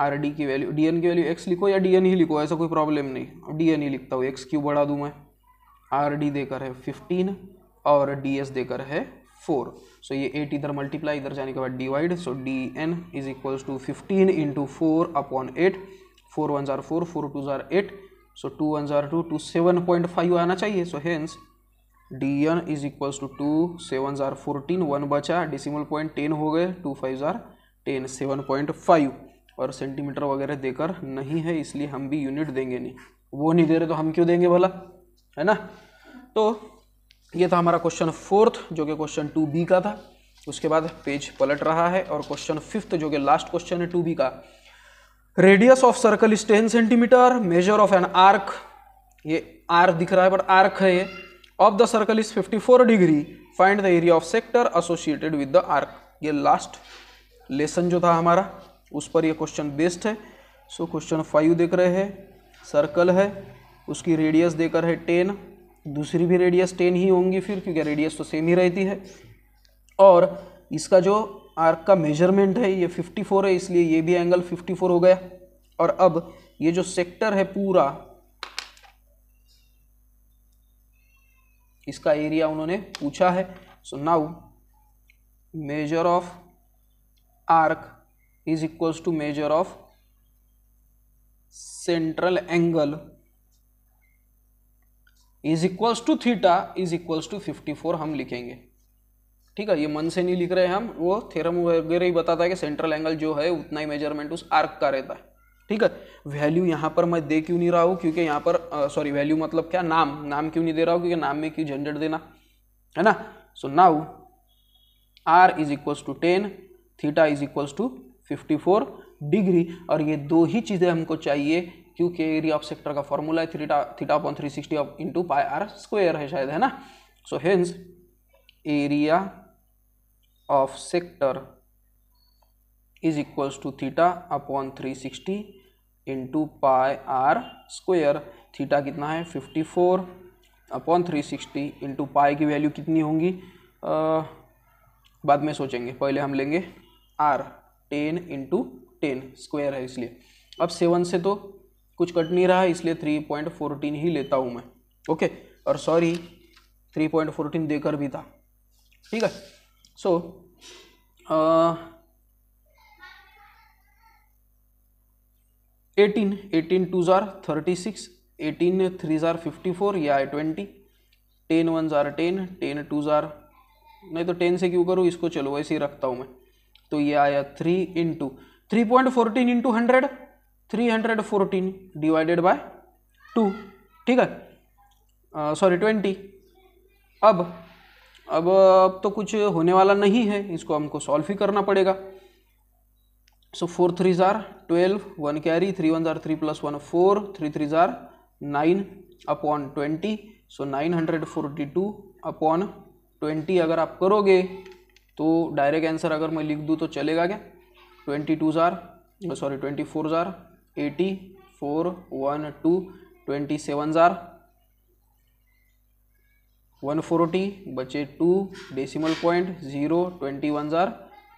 आर डी की वैल्यू डी एन की वैल्यू एक्स लिखो या डी एन ही लिखो ऐसा कोई प्रॉब्लम नहीं डी एन ही लिखता हूँ एक्स क्यों बढ़ा दूँ मैं आर डी देकर है फिफ्टीन और डी एस देकर है फोर सो ये एट इधर मल्टीप्लाई इधर जाने के बाद divide so D N is equal to fifteen into four upon eight four one जार फोर फोर टू जार एट सो टू वन जार two two seven point five आना चाहिए so hence D N is equal to two seven जार fourteen one बचा decimal point ten हो गए two five जार टेन सेवन पॉइंट फाइव और सेंटीमीटर वगैरह देकर नहीं है इसलिए हम भी यूनिट देंगे नहीं वो नहीं दे रहे तो हम क्यों देंगे भला है ना तो ये था हमारा क्वेश्चन फोर्थ जो कि क्वेश्चन टू बी का था उसके बाद पेज पलट रहा है और क्वेश्चन फिफ्थ जो कि लास्ट क्वेश्चन है टू बी का radius of circle is ten centimetre measure of an arc ये आर्क दिख रहा है बट आर्क है ये of the circle is 54 degree find the area of sector associated with the arc ये last lesson जो था हमारा उस पर ये क्वेश्चन बेस्ड है सो क्वेश्चन फाइव देख रहे हैं सर्कल है उसकी रेडियस देकर है टेन दूसरी भी रेडियस टेन ही होंगी फिर क्योंकि रेडियस तो सेम ही रहती है और इसका जो आर्क का मेजरमेंट है ये 54 है इसलिए ये भी एंगल 54 हो गया और अब ये जो सेक्टर है पूरा इसका एरिया उन्होंने पूछा है so now measure of arc is equals to measure of central angle is equals to theta is equals to 54 हम लिखेंगे ठीक है ये मन से नहीं लिख रहे हम वो थेरम वगैरह ही बताता है कि सेंट्रल एंगल जो है उतना ही मेजरमेंट उस आर्क का रहता है ठीक है वैल्यू यहाँ पर मैं दे क्यों नहीं रहा हूँ क्योंकि यहाँ पर सॉरी वैल्यू मतलब क्या नाम नाम क्यों नहीं दे रहा हूँ क्योंकि नाम में क्यों झंझट देना है ना so now R is equals to ten theta is equals to fifty four degree और ये दो ही चीज़ें हमको चाहिए क्यू के एरिया ऑफ सेक्टर का फॉर्मूला है theta theta upon three sixty of into pi R square है शायद है ना so hence area of sector is equals to theta upon three sixty into pi R square theta कितना है fifty four upon three sixty into pi की value कितनी होंगी बाद में सोचेंगे पहले हम लेंगे R ten into ten square है इसलिए अब सेवन से तो कुछ कट नहीं रहा है इसलिए थ्री पॉइंट फोरटीन ही लेता हूँ मैं ओके और सॉरी थ्री पॉइंट फोरटीन देकर भी था ठीक है सो एटीन एटीन टू ज़ार थर्टी सिक्स एटीन थ्री ज़ार फिफ्टी फोर या ट्वेंटी टेन वन ज़ार टेन टेन टू ज़ार नहीं तो टेन से क्यों करूँ इसको चलो वैसे ही रखता हूँ मैं तो ये आया three into three point fourteen into hundred three hundred fourteen divided by two ठीक है सॉरी uh, ट्वेंटी अब अब अब तो कुछ होने वाला नहीं है इसको हमको सॉल्व ही करना पड़ेगा सो फोर थ्री ज़ार twelve one carry three one ज़ार three plus one four three three ज़ार nine upon twenty so nine hundred forty two upon twenty अगर आप करोगे तो डायरेक्ट आंसर अगर मैं लिख दूँ तो चलेगा क्या ट्वेंटी टू ज़ार सॉरी ट्वेंटी फोर ज़ार eighty four one two twenty seven ज़ार वन फोर्टी बचे two decimal point zero twenty one ज़ार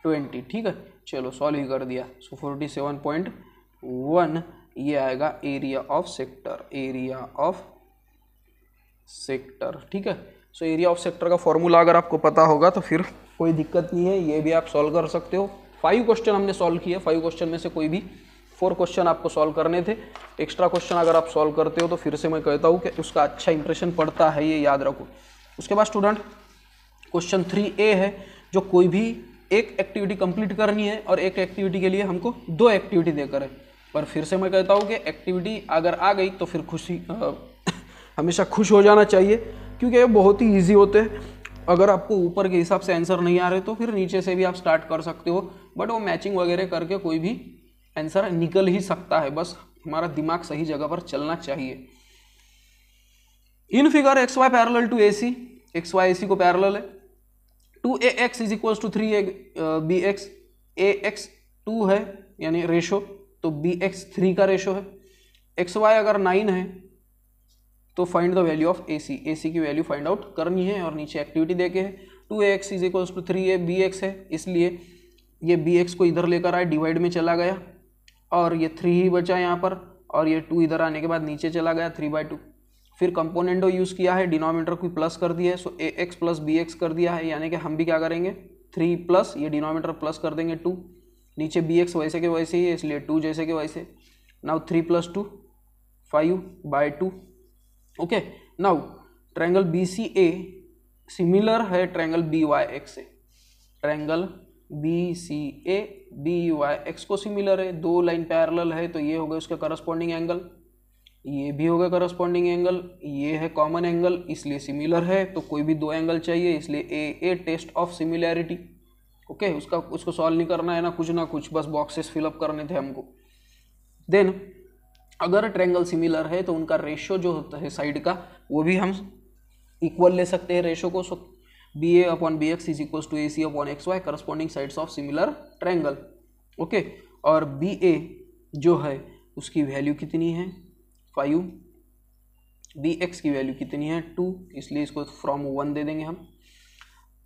ट्वेंटी ठीक है चलो सॉल्व ही कर दिया so forty seven point one ये आएगा area of sector area of sector ठीक है सो एरिया ऑफ सेक्टर का फॉर्मूला अगर आपको पता होगा तो फिर कोई दिक्कत नहीं है ये भी आप सॉल्व कर सकते हो फाइव क्वेश्चन हमने सॉल्व किया फाइव क्वेश्चन में से कोई भी फोर क्वेश्चन आपको सॉल्व करने थे एक्स्ट्रा क्वेश्चन अगर आप सॉल्व करते हो तो फिर से मैं कहता हूँ कि उसका अच्छा इंप्रेशन पड़ता है ये याद रखो उसके बाद स्टूडेंट क्वेश्चन थ्री ए है जो कोई भी एक एक्टिविटी कंप्लीट करनी है और एक एक्टिविटी के लिए हमको दो एक्टिविटी देकर है पर फिर से मैं कहता हूँ कि एक्टिविटी अगर आ गई तो फिर खुशी आ, हमेशा खुश हो जाना चाहिए क्योंकि ये बहुत ही ईजी होते हैं अगर आपको ऊपर के हिसाब से आंसर नहीं आ रहे तो फिर नीचे से भी आप स्टार्ट कर सकते हो बट वो मैचिंग वगैरह करके कोई भी आंसर निकल ही सकता है बस हमारा दिमाग सही जगह पर चलना चाहिए in figure X Y parallel to A C X Y A C को पैरल है two A X is equal to three A B X A X two है यानी रेशो तो बी एक्स थ्री का रेशो है X Y अगर nine है तो find the value of A C A C की वैल्यू फाइंड आउट करनी है और नीचे एक्टिविटी देके है two A X is equal to three A B X है इसलिए ये बी एक्स को इधर लेकर आए डिवाइड में चला गया और ये थ्री ही बचा यहाँ पर और ये टू इधर आने के बाद नीचे चला गया थ्री बाई टू फिर कंपोनेंटो यूज़ किया है डिनोमीटर को प्लस कर दिया है so A X plus B X कर दिया है यानी कि हम भी क्या करेंगे थ्री प्लस ये डिनोमीटर प्लस कर देंगे टू नीचे बी एक्स वैसे के वैसे ही है इसलिए टू जैसे के वैसे now three plus two five by two okay now triangle B C A similar है ट्रैंगल बी वाई एक्स से triangle B C A D Y X को सिमिलर है दो लाइन पैरेलल है तो ये हो गया उसका करस्पॉन्डिंग एंगल ये भी हो गया करस्पॉन्डिंग एंगल ये है कॉमन एंगल इसलिए सिमिलर है तो कोई भी दो एंगल चाहिए इसलिए A A test of similarity okay उसका उसको सॉल्व नहीं करना है ना कुछ ना कुछ बस बॉक्सेस फिलअप करने थे हमको देन अगर ट्रेंगल सिमिलर है तो उनका रेशियो जो होता है साइड का वो भी हम इक्वल ले सकते हैं रेशो को so B A upon B X is equals to A C upon X Y corresponding sides of similar triangle okay और बी ए जो है उसकी वैल्यू कितनी है फाइव बी एक्स की वैल्यू कितनी है टू इसलिए इसको फ्रॉम वन दे देंगे हम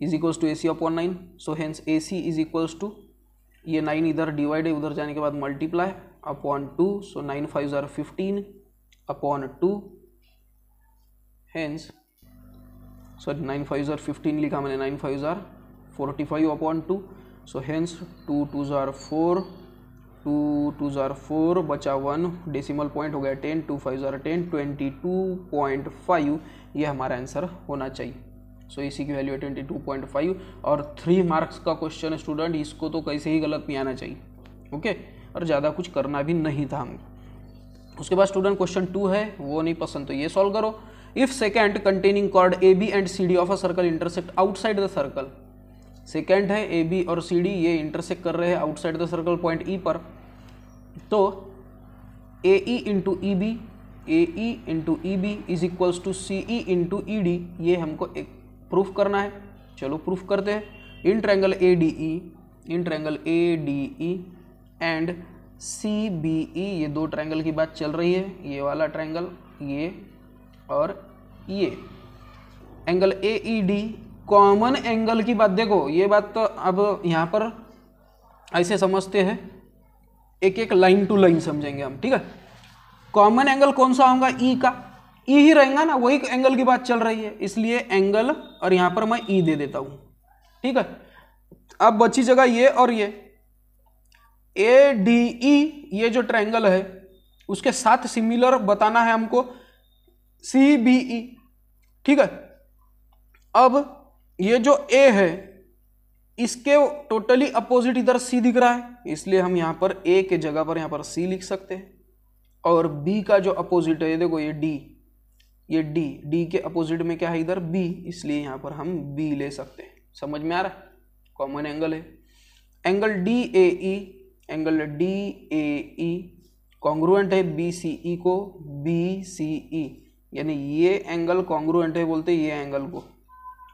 is equals to A C upon nine so hence A C is equals to ये नाइन इधर डिवाइड है उधर जाने के बाद multiply upon two so nine five ज़ार fifteen upon two hence sorry nine five ज़ार फिफ्टीन लिखा मैंने नाइन फाइव ज़ार forty five upon two so hence two two ज़ार फोर टू टू ज़ार फोर बचा वन डेसिमल पॉइंट हो गया टेन टू फाइव ज़ार ten twenty two point five ये हमारा आंसर होना चाहिए सो so, इसी की वैल्यू है ट्वेंटी टू पॉइंट फाइव और थ्री मार्क्स का क्वेश्चन है स्टूडेंट इसको तो कैसे ही गलत नहीं आना चाहिए ओके okay? और ज़्यादा कुछ करना भी नहीं था हमको उसके बाद स्टूडेंट क्वेश्चन टू है वो नहीं पसंद तो ये सॉल्व करो if secant containing chord A B and C D of a circle intersect outside the circle secant है ए बी और सी डी ये इंटरसेक्ट कर रहे हैं outside the circle point E पर तो A E into E B A E into E B is equals to C E into E D ये हमको एक प्रूफ करना है चलो प्रूफ करते हैं in triangle A D E in triangle A D E and C B E ये दो ट्रैंगल की बात चल रही है ये वाला ट्रैंगल ये और ये angle A E D common angle की बात देखो ये बात तो अब यहाँ पर ऐसे समझते हैं एक एक लाइन टू लाइन समझेंगे हम ठीक है कॉमन एंगल कौन सा होगा ई e का ई e ही रहेगा ना वही एंगल की बात चल रही है इसलिए एंगल और यहाँ पर मैं ई e दे देता हूँ ठीक है अब बची जगह ये और ये ए डी ई ये जो ट्रायंगल है उसके साथ सिमिलर बताना है हमको सी बी ई ठीक है अब ये जो ए है इसके टोटली अपोजिट इधर सी दिख रहा है इसलिए हम यहाँ पर ए के जगह पर यहाँ पर सी लिख सकते हैं और बी का जो अपोजिट है ये देखो ये डी ये डी डी के अपोजिट में क्या है इधर बी इसलिए यहाँ पर हम बी ले सकते हैं समझ में आ रहा है कॉमन एंगल है angle D A E angle D A E congruent है बी सी ई को बी सी ई यानी ये एंगल कॉन्ग्रूएंट है बोलते ये एंगल को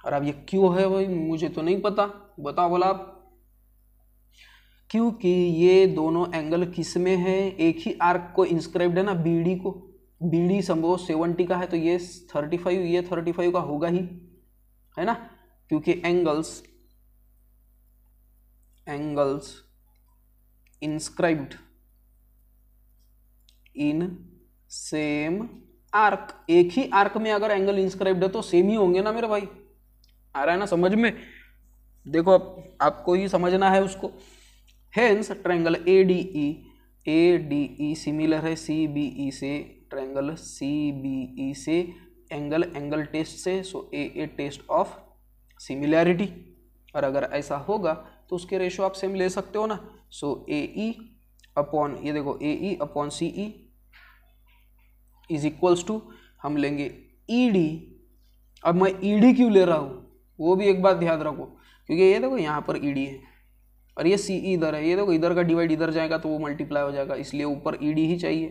और अब ये क्यों है भाई मुझे तो नहीं पता बताओ बोला आप क्योंकि ये दोनों एंगल किस में है एक ही आर्क को इंस्क्राइब्ड है ना बीडी को बीडी संभव सेवनटी का है तो ये थर्टी फाइव ये थर्टी फाइव का होगा ही है ना क्योंकि angles angles inscribed in same arc एक ही आर्क में अगर एंगल इंस्क्राइब्ड है तो सेम ही होंगे ना मेरे भाई आ रहा है ना समझ में देखो आप, आपको ही समझना है उसको hence triangle A D E A D E similar है सी बी ई से ट्रैंगल सी बी ई से एंगल एंगल टेस्ट से so A A test of similarity और अगर ऐसा होगा तो उसके रेशो आप सेम ले सकते हो ना सो ए ई अपॉन ये देखो A E upon C E is equals to हम लेंगे ई e डी अब मैं ई e डी क्यों ले रहा हूँ वो भी एक बात ध्यान रखो क्योंकि ये देखो यहाँ पर ई e डी है और ये सी ई इधर है ये देखो इधर का डिवाइड इधर जाएगा तो वो मल्टीप्लाई हो जाएगा इसलिए ऊपर ई डी ही चाहिए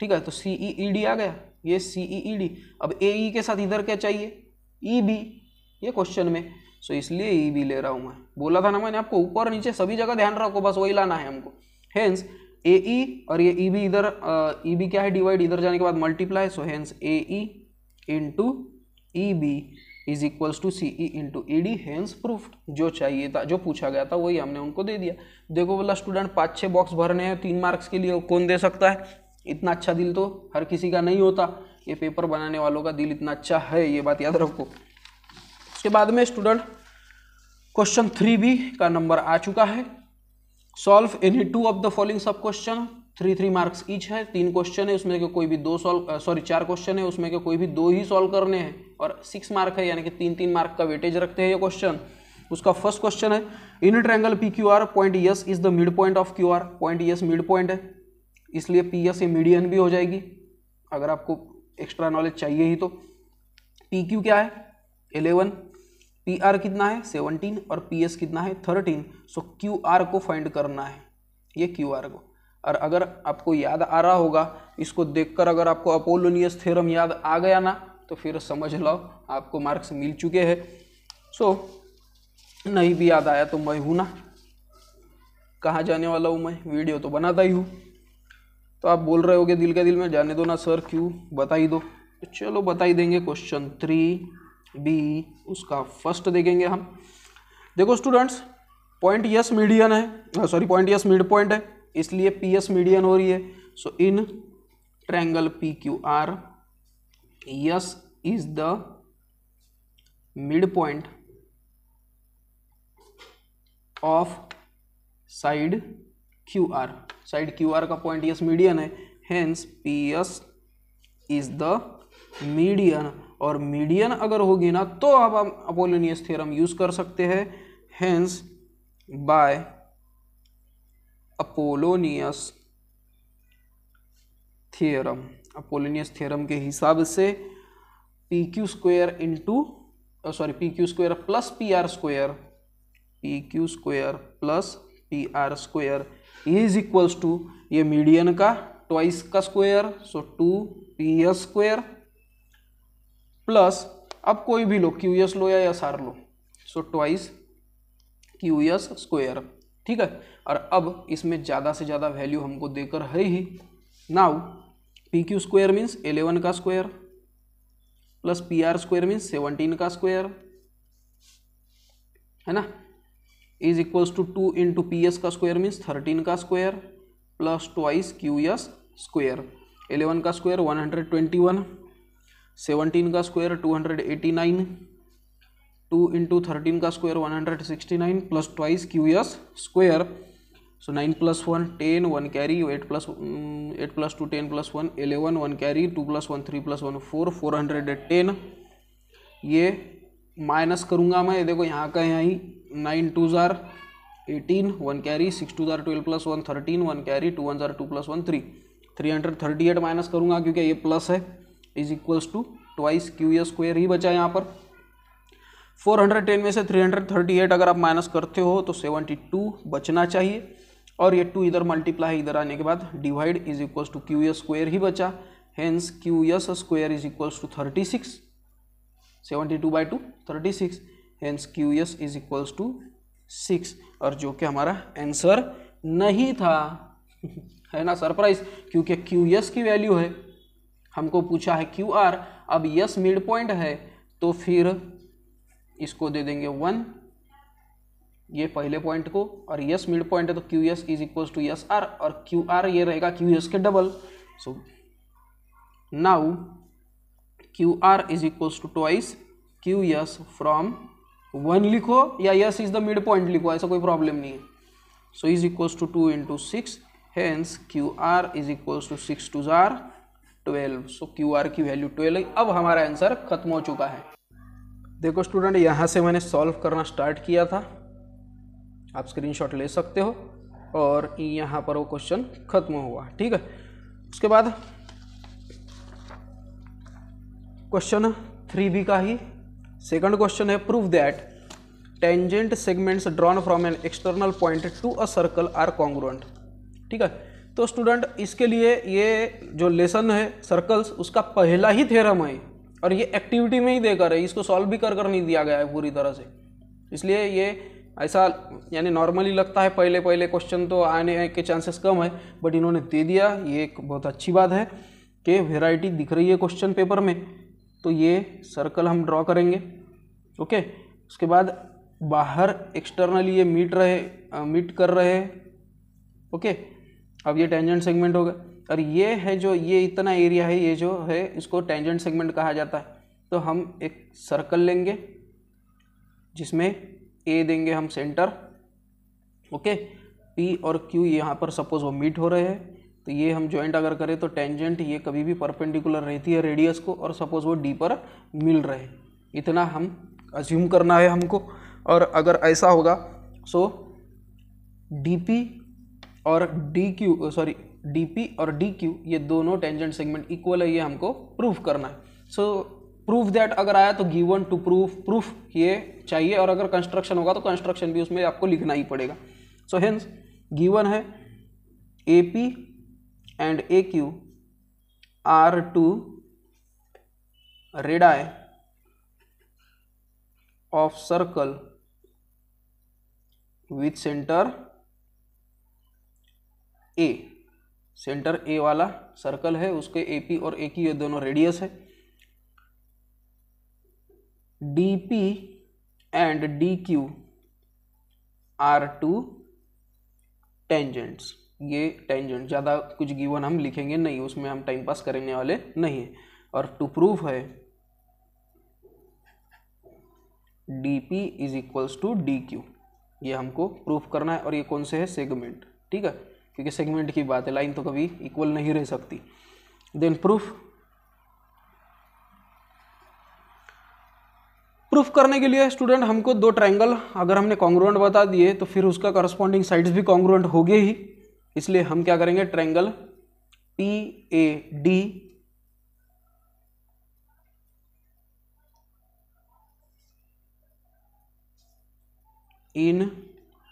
ठीक है तो सी ई ई डी आ गया ये सी ई ई डी अब ए ई के साथ इधर क्या चाहिए ई बी ये क्वेश्चन में सो so, इसलिए ई बी ले रहा हूँ मैं बोला था ना मैंने आपको ऊपर नीचे सभी जगह ध्यान रखो बस वही लाना है हमको हेंस ए ई e और ये ई e बी इधर ई बी e क्या है डिवाइड इधर जाने के बाद multiply so hence A E into E B is equals to C E into E D hence proof जो चाहिए था जो पूछा गया था वही हमने उनको दे दिया देखो बोला स्टूडेंट पाँच छः बॉक्स भरने हैं तीन मार्क्स के लिए कौन दे सकता है इतना अच्छा दिल तो हर किसी का नहीं होता ये पेपर बनाने वालों का दिल इतना अच्छा है ये बात याद रखो उसके बाद में स्टूडेंट क्वेश्चन थ्री बी का नंबर आ चुका है solve any two of the following sub question three three marks each है तीन क्वेश्चन है उसमें के कोई भी दो सॉल्व सॉरी चार क्वेश्चन है उसमें के कोई भी दो ही सॉल्व करने हैं और सिक्स मार्क है यानी कि तीन तीन मार्क का वेटेज रखते हैं ये क्वेश्चन उसका फर्स्ट क्वेश्चन है in triangle P Q R point S is the mid point of Q R point S mid point है इसलिए पी एस ये मीडियन भी हो जाएगी अगर आपको एक्स्ट्रा नॉलेज चाहिए ही तो पी क्यू क्या है एलेवन पी आर कितना है सेवनटीन और पी एस कितना है थर्टीन सो क्यू आर को फाइंड करना है ये क्यू आर को और अगर आपको याद आ रहा होगा इसको देखकर अगर आपको अपोलोनियस थ्योरम याद आ गया ना तो फिर समझ लो आपको मार्क्स मिल चुके हैं सो so, नहीं भी याद आया तो मैं हूँ ना कहाँ जाने वाला हूँ मैं वीडियो तो बनाता ही हूँ तो आप बोल रहे होगे दिल के दिल में जाने दो ना सर क्यों बता ही दो तो चलो बता ही देंगे क्वेश्चन थ्री बी उसका फर्स्ट देखेंगे हम देखो स्टूडेंट्स पॉइंट यस मीडियन है sorry point S mid point है इसलिए पी एस मीडियन हो रही है so in triangle P Q R S is the mid point of side Q R side Q R का पॉइंट यस मीडियन है hence P S is the median और median अगर होगी ना तो अब हम अपोलोनियस थ्योरम यूज कर सकते हैं hence by Apollonius theorem Apollonius theorem के हिसाब से P Q square into sorry P Q square plus P R square P Q square plus P R square is equals to ये median का twice का square so two P S square plus अब कोई भी लो Q S लो या S R लो so twice Q S square ठीक है और अब इसमें ज़्यादा से ज़्यादा वैल्यू हमको देकर है ही now P Q square means eleven का square plus P R square means seventeen का स्क्वायर है ना is equals to two into P S का स्क्वायर मीन्स थर्टीन का square plus twice Q S square eleven का square one hundred twenty one seventeen का square two hundred eighty nine two into thirteen का square one hundred sixty nine plus twice Q S square so nine plus one ten one carry eight plus eight plus two ten plus one eleven one carry two plus one three plus one four four hundred eight ten ये minus करूँगा मैं ये देखो यहाँ का यहाँ ही nine two ज़ार eighteen one carry six two ज़ार twelve plus one thirteen one carry two one ज़ार two plus one three three hundred thirty eight minus करूँगा क्योंकि ये प्लस है is equals to twice Q A square ही बचा यहाँ पर 410 में से 338 अगर आप माइनस करते हो तो 72 बचना चाहिए और ये टू इधर मल्टीप्लाई इधर आने के बाद divide is equals to Q S square ही बचा hence Q S square is equals to thirty six seventy two by two thirty six hence Q S is equals to six और जो कि हमारा आंसर नहीं था है ना सरप्राइज क्योंकि क्यू एस की वैल्यू है हमको पूछा है क्यू आर अब यस मिड पॉइंट है तो फिर इसको दे देंगे वन ये पहले पॉइंट को और यस मिड पॉइंट है तो Q S is equal to S R और क्यू आर ये रहेगा क्यू एस के double so now Q R is equal to twice Q S from one लिखो या S is the mid point लिखो ऐसा कोई प्रॉब्लम नहीं है so is equal to two into six hence Q R is equal to six two जार twelve so Q R की value twelve अब हमारा आंसर खत्म हो चुका है देखो स्टूडेंट यहाँ से मैंने सॉल्व करना स्टार्ट किया था आप स्क्रीनशॉट ले सकते हो और यहाँ पर वो क्वेश्चन खत्म हुआ ठीक है उसके बाद क्वेश्चन थ्री बी का ही सेकंड क्वेश्चन है prove that tangent segments drawn from an external point to a circle are congruent ठीक है तो स्टूडेंट इसके लिए ये जो लेसन है सर्कल्स उसका पहला ही थेरम है और ये एक्टिविटी में ही देकर है इसको सॉल्व भी कर कर नहीं दिया गया है पूरी तरह से इसलिए ये ऐसा यानी नॉर्मली लगता है पहले पहले क्वेश्चन तो आने के चांसेस कम है बट इन्होंने दे दिया ये एक बहुत अच्छी बात है कि वेराइटी दिख रही है क्वेश्चन पेपर में तो ये सर्कल हम ड्रॉ करेंगे ओके उसके बाद बाहर एक्सटर्नली ये मीट रहे मीट कर रहे ओके अब ये टेंजेंट सेगमेंट हो गए और ये है जो ये इतना एरिया है ये जो है इसको टेंजेंट सेगमेंट कहा जाता है तो हम एक सर्कल लेंगे जिसमें ए देंगे हम सेंटर ओके पी और क्यू यहाँ पर सपोज वो मीट हो रहे हैं तो ये हम जॉइंट अगर करें तो टेंजेंट ये कभी भी परपेंडिकुलर रहती है रेडियस को और सपोज वो डी पर मिल रहे इतना हम अज्यूम करना है हमको और अगर ऐसा होगा सो डी पी और D Q sorry D P और डी क्यू ये दोनों टेंजेंट सेगमेंट इक्वल है ये हमको प्रूफ करना है सो प्रूफ दैट अगर आया तो गिवन टू प्रूफ प्रूफ ये चाहिए और अगर कंस्ट्रक्शन होगा तो कंस्ट्रक्शन भी उसमें आपको लिखना ही पड़ेगा सो हेंस गिवन है A P and A Q are two radii of circle with centre A centre A वाला सर्कल है उसके ए पी और ए की ये दोनों रेडियस है D P and D Q are two tangents ये टेंजेंट ज़्यादा कुछ गिवन हम लिखेंगे नहीं उसमें हम टाइम पास करने वाले नहीं है और टू प्रूफ है D P is equals to D Q ये हमको प्रूफ करना है और ये कौन से है सेगमेंट ठीक है क्योंकि सेगमेंट की बात है लाइन तो कभी इक्वल नहीं रह सकती देन प्रूफ प्रूफ करने के लिए स्टूडेंट हमको दो ट्रायंगल अगर हमने कॉन्ग्रुएंट बता दिए तो फिर उसका करस्पॉन्डिंग साइड्स भी कॉन्ग्रुएंट हो गए ही इसलिए हम क्या करेंगे triangle P A D in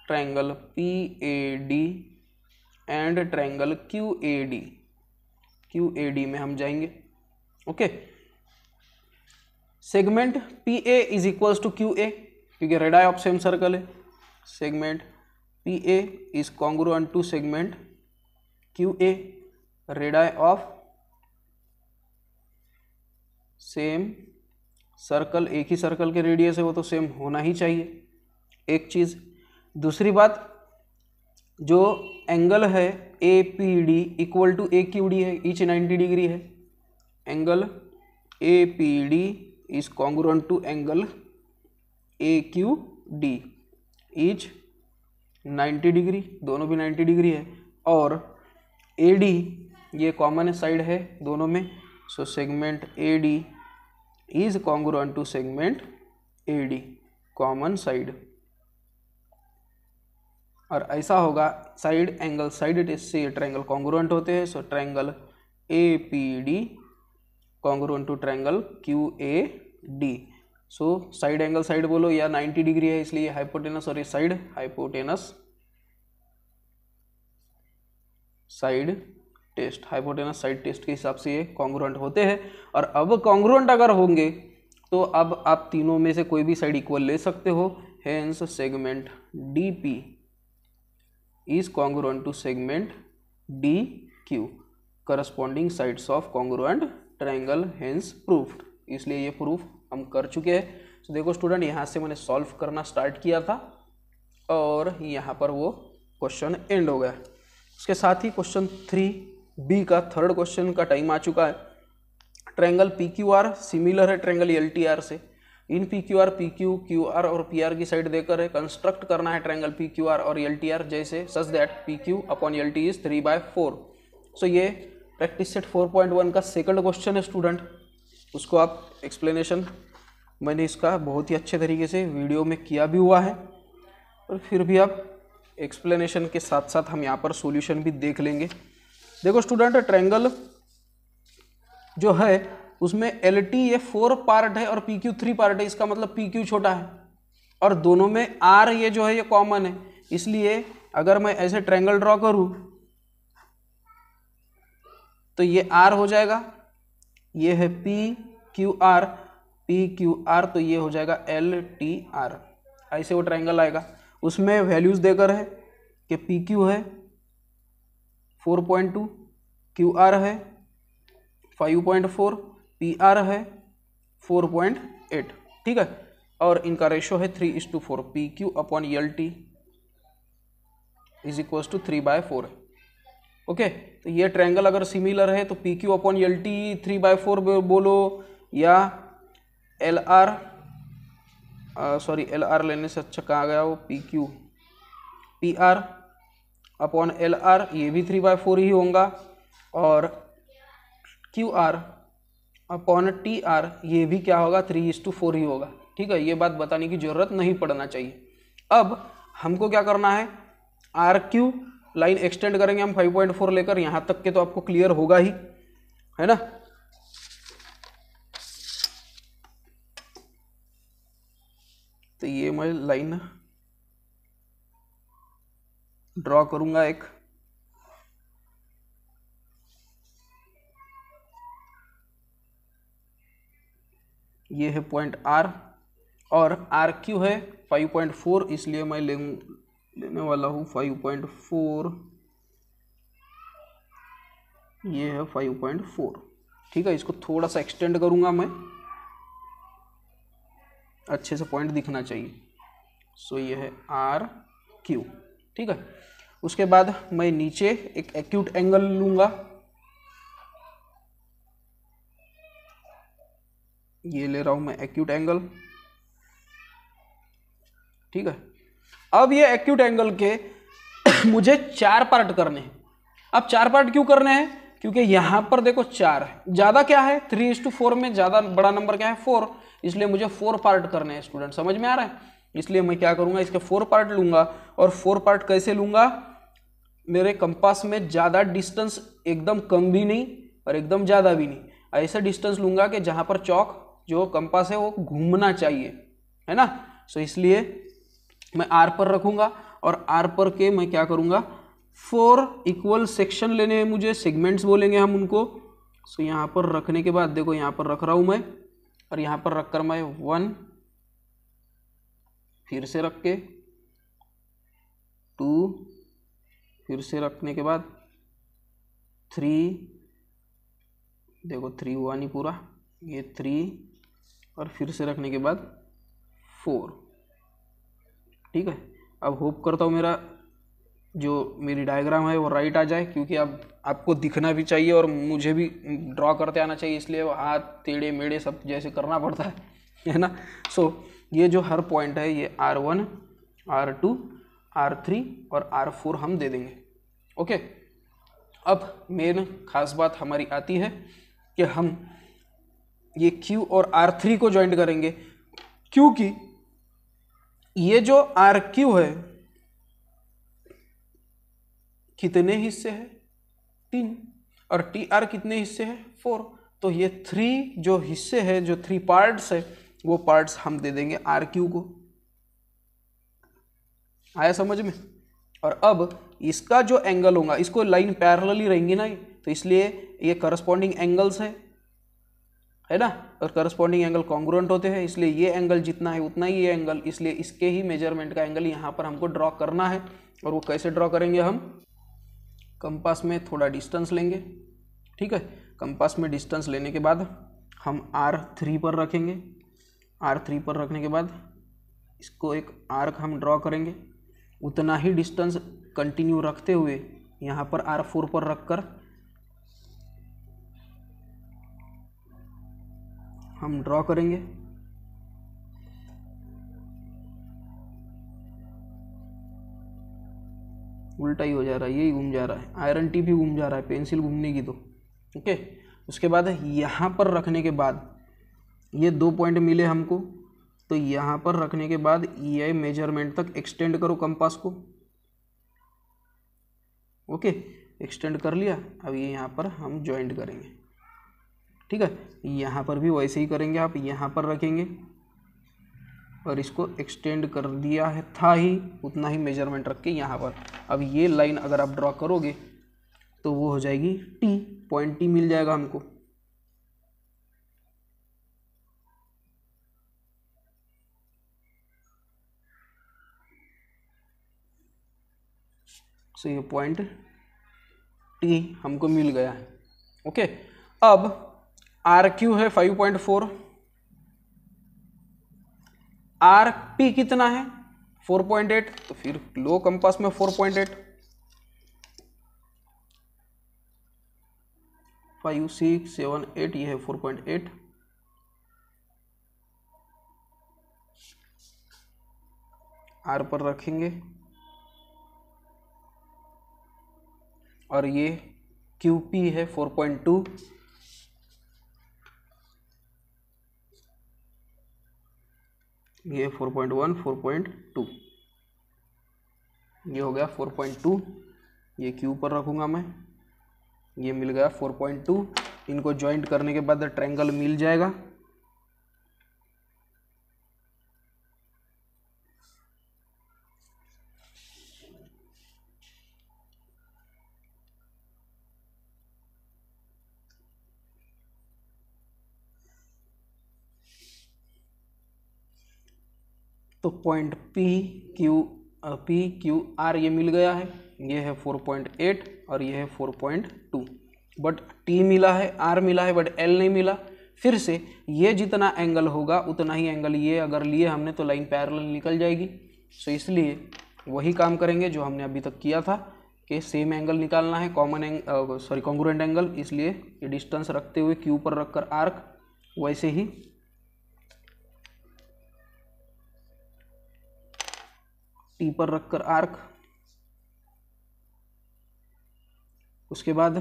triangle P A D and triangle Q A D Q A D में हम जाएंगे okay segment P A is equals to Q A क्योंकि radii of same circle है segment P A is congruent to segment Q A radii of same circle एक ही circle के radius है वो तो सेम होना ही चाहिए एक चीज़ दूसरी बात जो एंगल है A P D equal to A Q D है ईच नाइन्टी डिग्री है angle A P D is congruent to angle A Q D each 90 degree दोनों भी 90 डिग्री है और ए डी ये कॉमन साइड है दोनों में so segment A D is congruent to segment A D common side और ऐसा होगा साइड एंगल साइड इट से से ट्रायंगल कॉन्ग्रुएंट होते हैं so triangle A P D congruent to triangle Q A D so side angle side बोलो या 90 degree है इसलिए हाइपोटेनस और ये side hypotenuse side test hypotenuse side test के हिसाब से ये कॉन्ग्रुएंट होते हैं और अब कॉन्ग्रुएंट अगर होंगे तो अब आप तीनों में से कोई भी साइड इक्वल ले सकते हो hence segment D P is congruent to segment DQ corresponding sides of congruent triangle hence proved इसलिए ये प्रूफ हम कर चुके हैं तो देखो स्टूडेंट यहाँ से मैंने सॉल्व करना स्टार्ट किया था और यहाँ पर वो क्वेश्चन एंड हो गया उसके साथ ही क्वेश्चन थ्री बी का थर्ड क्वेश्चन का टाइम आ चुका है triangle P Q R similar है ट्रैंगल एल टी आर से in P Q R P Q Q R और पी आर की साइड देकर है कंस्ट्रक्ट करना है ट्रायंगल पी क्यू आर और एल टी आर जैसे such that P Q upon L T is three by four so ये practice set four point one का सेकंड क्वेश्चन है स्टूडेंट उसको आप एक्सप्लेनेशन मैंने इसका बहुत ही अच्छे तरीके से वीडियो में किया भी हुआ है और फिर भी आप एक्सप्लेनेशन के साथ साथ हम यहाँ पर सोल्यूशन भी देख लेंगे देखो स्टूडेंट ट्रैंगल जो है उसमें एल टी ये फोर पार्ट है और पी क्यू थ्री पार्ट है इसका मतलब पी क्यू छोटा है और दोनों में आर ये जो है ये कॉमन है इसलिए अगर मैं ऐसे ट्रैंगल ड्रॉ करूं तो ये आर हो जाएगा ये है P Q R P Q R तो ये हो जाएगा एल टी आर ऐसे वो ट्रायंगल आएगा उसमें वैल्यूज़ देकर है कि पी क्यू है four point two Q R है five point four P R है फोर पॉइंट एट ठीक है और इनका रेशो है three is to four P Q upon L T is equal to three by four okay तो ये ट्रायंगल अगर सिमिलर है तो P Q upon L T three by four बोलो या L R sorry L R लेने से अच्छा कहाँ गया वो P Q P R upon L R ये भी थ्री बाय फोर ही होगा और Q R upon T R ये भी क्या होगा थ्री इज टू फोर ही होगा ठीक है ये बात बताने की ज़रूरत नहीं पड़ना चाहिए अब हमको क्या करना है आर क्यू लाइन एक्सटेंड करेंगे हम 5.4 लेकर यहाँ तक के तो आपको क्लियर होगा ही है ना तो ये मैं लाइन ड्रॉ करूंगा एक ये है पॉइंट आर और आर क्यू है 5.4 इसलिए मैं ले लेने वाला हूँ 5.4 ये है 5.4 ठीक है इसको थोड़ा सा एक्सटेंड करूँगा मैं अच्छे से पॉइंट दिखना चाहिए सो ये है आर क्यू ठीक है उसके बाद मैं नीचे एक एक्यूट एंगल लूँगा ये ले रहा हूं मैं एक्यूट एंगल ठीक है अब ये एक्यूट एंगल के मुझे चार पार्ट करने हैं अब चार पार्ट क्यों करने हैं क्योंकि यहां पर देखो चार है ज्यादा क्या है थ्री इज टू फोर में ज्यादा बड़ा नंबर क्या है फोर इसलिए मुझे फोर पार्ट करने हैं स्टूडेंट समझ में आ रहा है इसलिए मैं क्या करूंगा इसके फोर पार्ट लूंगा और फोर पार्ट कैसे लूंगा मेरे कंपास में ज़्यादा डिस्टेंस एकदम कम भी नहीं और एकदम ज़्यादा भी नहीं ऐसा डिस्टेंस लूंगा कि जहां पर चौक जो कंपास है वो घूमना चाहिए है ना सो so, इसलिए मैं आर पर रखूंगा और आर पर के मैं क्या करूंगा फोर इक्वल सेक्शन लेने हैं मुझे सेगमेंट्स बोलेंगे हम उनको सो so, यहाँ पर रखने के बाद देखो यहाँ पर रख रहा हूँ मैं और यहाँ पर रख कर मैं वन फिर से रख के टू फिर से रखने के बाद थ्री देखो थ्री हुआ नहीं पूरा ये थ्री और फिर से रखने के बाद फोर ठीक है अब होप करता हूँ मेरा जो मेरी डायग्राम है वो राइट आ जाए क्योंकि अब आपको दिखना भी चाहिए और मुझे भी ड्रॉ करते आना चाहिए इसलिए हाथ टेढ़े मेढ़े सब जैसे करना पड़ता है है ना सो so, ये जो हर पॉइंट है ये R one R two R three और आर फोर हम दे देंगे ओके अब मेन खास बात हमारी आती है कि हम ये Q और R3 को ज्वाइंट करेंगे क्योंकि ये जो आर क्यू है कितने हिस्से है तीन और टी आर कितने हिस्से है फोर तो ये थ्री जो हिस्से है जो थ्री पार्ट्स है वो पार्ट्स हम दे देंगे आर क्यू को आया समझ में और अब इसका जो एंगल होगा इसको लाइन पैरल ही रहेंगी ना तो इसलिए ये करस्पॉन्डिंग एंगल्स है है ना और करस्पॉन्डिंग एंगल कॉन्ग्रुएंट होते हैं इसलिए ये एंगल जितना है उतना ही ये एंगल इसलिए इसके ही मेजरमेंट का एंगल यहाँ पर हमको ड्रॉ करना है और वो कैसे ड्रॉ करेंगे हम कंपास में थोड़ा डिस्टेंस लेंगे ठीक है कंपास में डिस्टेंस लेने के बाद हम आर थ्री पर रखेंगे आर थ्री पर रखने के बाद इसको एक आर्क हम ड्रॉ करेंगे उतना ही डिस्टेंस कंटिन्यू रखते हुए यहाँ पर आर फोर पर रख कर हम ड्रॉ करेंगे उल्टा ही हो जा रहा है यही घूम जा रहा है आयरन टी भी घूम जा रहा है पेंसिल घूमने की तो ओके उसके बाद यहाँ पर रखने के बाद ये दो पॉइंट मिले हमको तो यहाँ पर रखने के बाद ये e मेजरमेंट तक एक्सटेंड करो कंपास को ओके एक्सटेंड कर लिया अब ये यहाँ पर हम ज्वाइंट करेंगे ठीक है यहाँ पर भी वैसे ही करेंगे आप यहाँ पर रखेंगे और इसको एक्सटेंड कर दिया है था ही उतना ही मेजरमेंट रख के यहाँ पर अब ये लाइन अगर आप ड्रॉ करोगे तो वो हो जाएगी टी पॉइंट टी मिल जाएगा हमको सो ये पॉइंट टी हमको मिल गया है ओके अब आर क्यू है 5.4 आर पी कितना है 4.8 तो फिर लो कंपास में 4.8 फाइव सिक्स सेवन एट यह है फोर पॉइंट एट आर पर रखेंगे और ये क्यू पी है फोर पॉइंट टू ये four point one four point two ये हो गया फोर पॉइंट टू ये क्यू पर रखूँगा मैं ये मिल गया फोर पॉइंट टू इनको ज्वाइंट करने के बाद ट्रैंगल मिल जाएगा तो point P Q P Q R ये मिल गया है ये है फोर पॉइंट एट और ये है four point two but T मिला है आर मिला है बट एल नहीं मिला फिर से ये जितना एंगल होगा उतना ही एंगल ये अगर लिए हमने तो लाइन पैरल निकल जाएगी सो इसलिए वही काम करेंगे जो हमने अभी तक किया था कि सेम एंगल निकालना है common angle sorry congruent angle इसलिए ये डिस्टेंस रखते हुए क्यू पर रखकर आर्क वैसे ही टी पर रखकर आर्क उसके बाद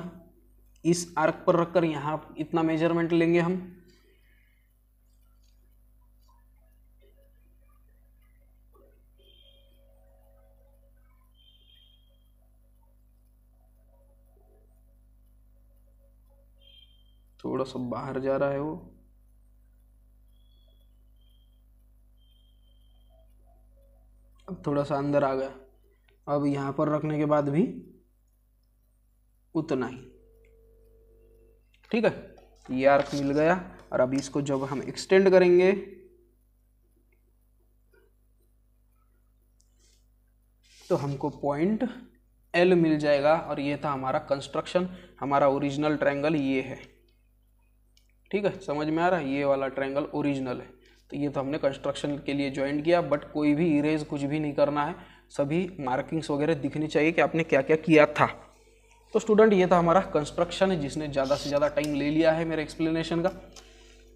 इस आर्क पर रखकर यहां इतना मेजरमेंट लेंगे हम थोड़ा सा बाहर जा रहा है वो अब थोड़ा सा अंदर आ गया अब यहाँ पर रखने के बाद भी उतना ही ठीक है ये आर्क मिल गया और अब इसको जब हम एक्सटेंड करेंगे तो हमको पॉइंट एल मिल जाएगा और ये था हमारा कंस्ट्रक्शन हमारा ओरिजिनल ट्रायंगल ये है ठीक है समझ में आ रहा है ये वाला ट्रायंगल ओरिजिनल है तो ये तो हमने कंस्ट्रक्शन के लिए ज्वाइन किया बट कोई भी इरेज कुछ भी नहीं करना है सभी मार्किंग्स वगैरह दिखनी चाहिए कि आपने क्या क्या किया था तो स्टूडेंट ये था हमारा कंस्ट्रक्शन जिसने ज़्यादा से ज़्यादा टाइम ले लिया है मेरे एक्सप्लेनेशन का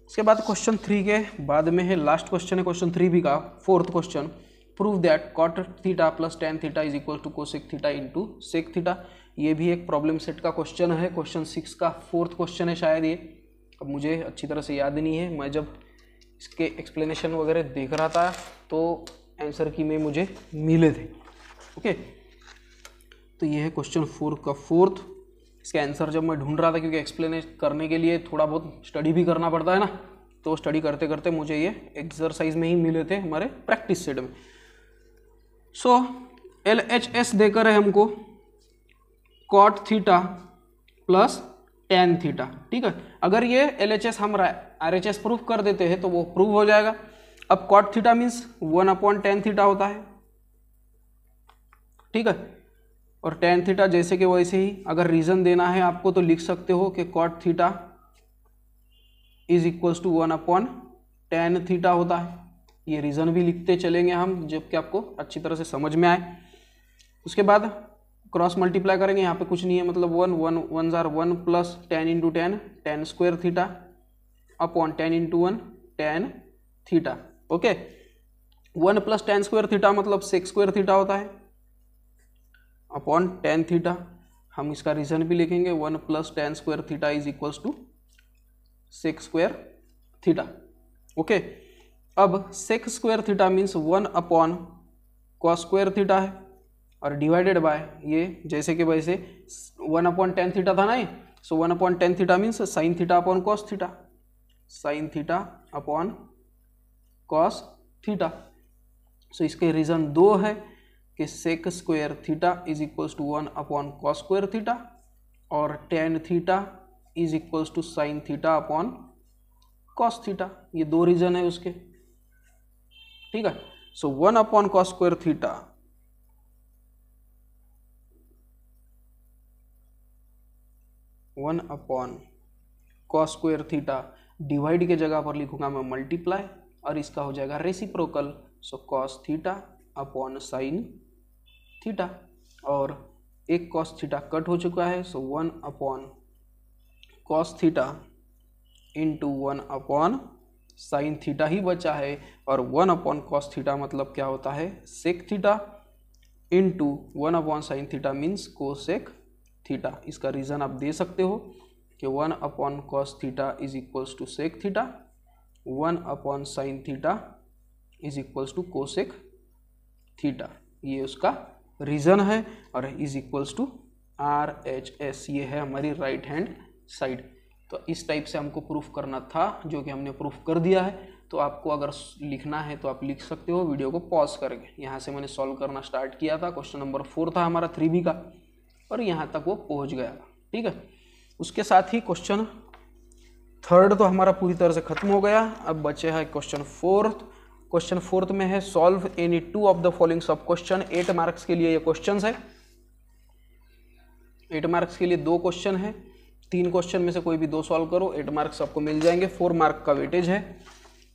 इसके बाद क्वेश्चन थ्री के बाद में है लास्ट क्वेश्चन है क्वेश्चन थ्री भी का fourth question prove that cot theta plus tan theta is equal to cosec theta into sec theta ये भी एक प्रॉब्लम सेट का क्वेश्चन है क्वेश्चन सिक्स का फोर्थ क्वेश्चन है शायद ये अब मुझे अच्छी तरह से याद नहीं है मैं जब इसके एक्सप्लेनेशन वगैरह देख रहा था तो आंसर की में मुझे मिले थे ओके तो ये है क्वेश्चन फोर का फोर्थ इसका आंसर जब मैं ढूंढ रहा था क्योंकि एक्सप्लेनेशन करने के लिए थोड़ा बहुत स्टडी भी करना पड़ता है ना तो स्टडी करते करते मुझे ये एक्सरसाइज में ही मिले थे हमारे प्रैक्टिस सेट में सो एल एच एस देकर है हमको cot theta plus tan theta ठीक है अगर ये एल एच एस हम आर एच एस प्रूफ कर देते हैं तो वो प्रूव हो जाएगा अब cot theta means one upon tan theta होता है ठीक है और टेन थीटा जैसे कि वैसे ही अगर रीज़न देना है आपको तो लिख सकते हो कि cot theta is equals to one upon tan theta होता है ये रीज़न भी लिखते चलेंगे हम जबकि आपको अच्छी तरह से समझ में आए उसके बाद क्रॉस मल्टीप्लाई करेंगे यहाँ पे कुछ नहीं है मतलब वन वन वन ज़ार one plus tan into tan tan square theta upon tan into one tan theta okay one plus tan square theta मतलब सिक्स स्क्वायर थीटा होता है अपॉन टेन थीटा हम इसका रीजन भी लिखेंगे one plus tan square theta is equals to sec square theta okay अब sec square theta means one upon cos square theta है और डिवाइडेड बाय ये जैसे कि वैसे वन अपॉन टेन थीटा था ना ये so one upon tan theta means sine theta upon cos theta sine theta upon cos theta so इसके रीज़न दो है कि sec square theta is equals to one upon cos square theta और tan theta is equals to sine theta upon cos theta ये दो reason है उसके ठीक है so one upon cos square theta one upon cos square theta divide के जगह पर लिखूंगा मैं मल्टीप्लाई और इसका हो जाएगा reciprocal so cos theta upon sine theta और एक कॉस थीटा कट हो चुका है so one upon cos theta into one upon sine theta ही बचा है और वन अपॉन कॉस थीटा मतलब क्या होता है sec theta into one upon sine theta means cosec theta इसका रीज़न आप दे सकते हो कि one upon cos theta is equals to sec theta one upon sine theta is equals to cosec theta ये उसका रीजन है और is equals to R H S ये है हमारी राइट हैंड साइड तो इस टाइप से हमको प्रूफ करना था जो कि हमने प्रूफ कर दिया है तो आपको अगर लिखना है तो आप लिख सकते हो वीडियो को पॉज करके यहाँ से मैंने सॉल्व करना स्टार्ट किया था क्वेश्चन नंबर फोर था हमारा थ्री बी का और यहाँ तक वो पहुँच गया ठीक है उसके साथ ही क्वेश्चन थर्ड तो हमारा पूरी तरह से खत्म हो गया अब बचे है क्वेश्चन फोर्थ क्वेश्चन फोर्थ में है solve any two of the following sub question eight marks के लिए ये क्वेश्चन है एट मार्क्स के लिए दो क्वेश्चन है तीन क्वेश्चन में से कोई भी दो सॉल्व करो एट मार्क्स आपको मिल जाएंगे फोर मार्क का वेटेज है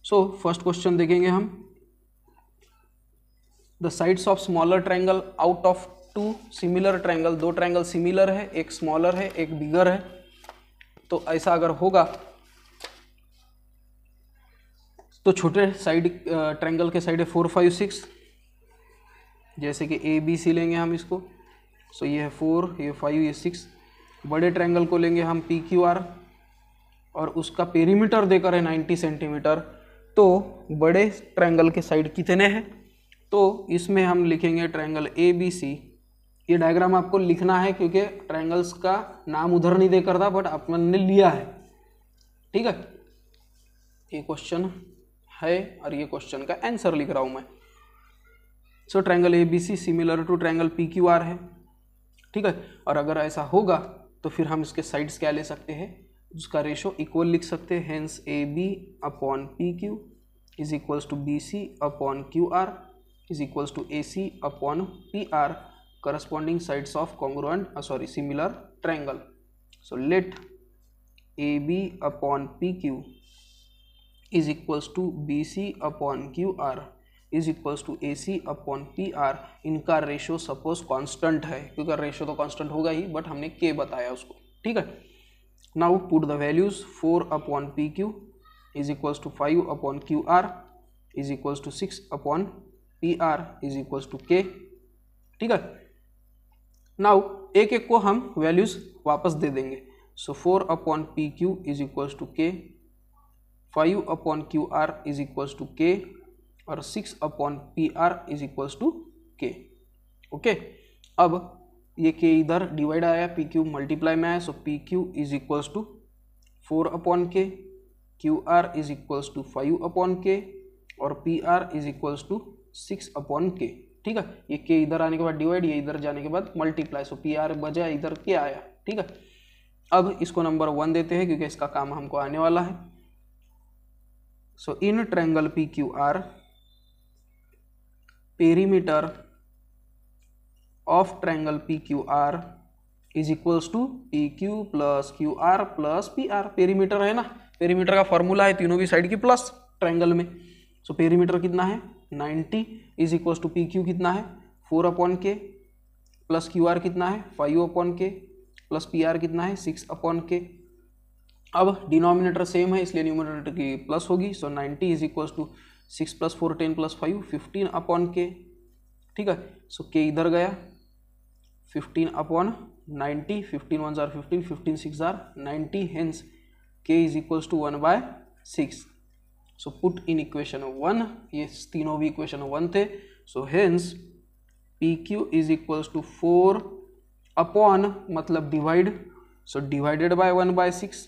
सो फर्स्ट क्वेश्चन देखेंगे हम the sides of smaller triangle out of two similar triangle दो ट्रायंगल सिमिलर है एक स्मॉलर है एक बिगर है तो ऐसा अगर होगा तो छोटे साइड ट्रायंगल के साइड है फोर फाइव सिक्स जैसे कि ए बी सी लेंगे हम इसको सो ये है फोर ये फाइव ये सिक्स बड़े ट्रायंगल को लेंगे हम पी क्यू आर और उसका पेरीमीटर देकर है नाइन्टी सेंटीमीटर तो बड़े ट्रायंगल के साइड कितने हैं तो इसमें हम लिखेंगे ट्रायंगल ए बी सी ये डायग्राम आपको लिखना है क्योंकि ट्रायंगल्स का नाम उधर नहीं देकर था बट अपन ने लिया है ठीक है ये क्वेश्चन है और ये क्वेश्चन का आंसर लिख रहा हूँ मैं so triangle ABC similar to triangle P Q R है ठीक है और अगर ऐसा होगा तो फिर हम इसके साइड्स क्या ले सकते हैं उसका रेशो इक्वल लिख सकते हैं hence A B upon P Q is equals to B C upon Q R is equals to A C upon P R corresponding sides of congruent uh, sorry similar triangle so let ab upon pq is equals to bc upon qr is equals to A C upon P R इनका ratio suppose constant है क्योंकि ratio तो constant होगा ही but हमने के बताया उसको ठीक है now put the values four upon P Q is equals to five upon Q R is equals to six upon P R is equals to K ठीक है नाउ एक एक को हम वैल्यूज़ वापस दे देंगे so four upon P Q is equals to K five upon Q R is equals to K और six upon P R is equals to K okay अब ये के इधर डिवाइड आया पी क्यू मल्टीप्लाई में आया so P Q is equals to four upon K Q R is equals to five upon K और P R is equals to six upon K ठीक है ये के इधर आने के बाद डिवाइड ये इधर जाने के बाद मल्टीप्लाई सो पी आर बजा इधर के आया ठीक है अब इसको नंबर वन देते हैं क्योंकि इसका काम हमको आने वाला है so in triangle P Q R perimeter of triangle P Q R is equals to P Q plus Q R plus P R perimeter है ना पेरीमीटर का फॉर्मूला है तीनों की साइड की प्लस ट्रैंगल में सो so, पेरीमीटर कितना है 90 is equal to P Q कितना है four upon K plus Q R कितना है five upon K plus P R कितना है सिक्स अपॉन के अब डिनोमिनेटर सेम है इसलिए न्यूमिनेटर की प्लस होगी so ninety is equal to six plus four ten plus five fifteen upon K ठीक है सो के इधर गया fifteen upon ninety fifteen one जार फिफ्टीन फिफ्टीन सिक्स जार ninety hence K is equal to one by six so put in equation one ये तीनों भी equation one थे so hence P Q is equals to four upon मतलब divide so divided by one by six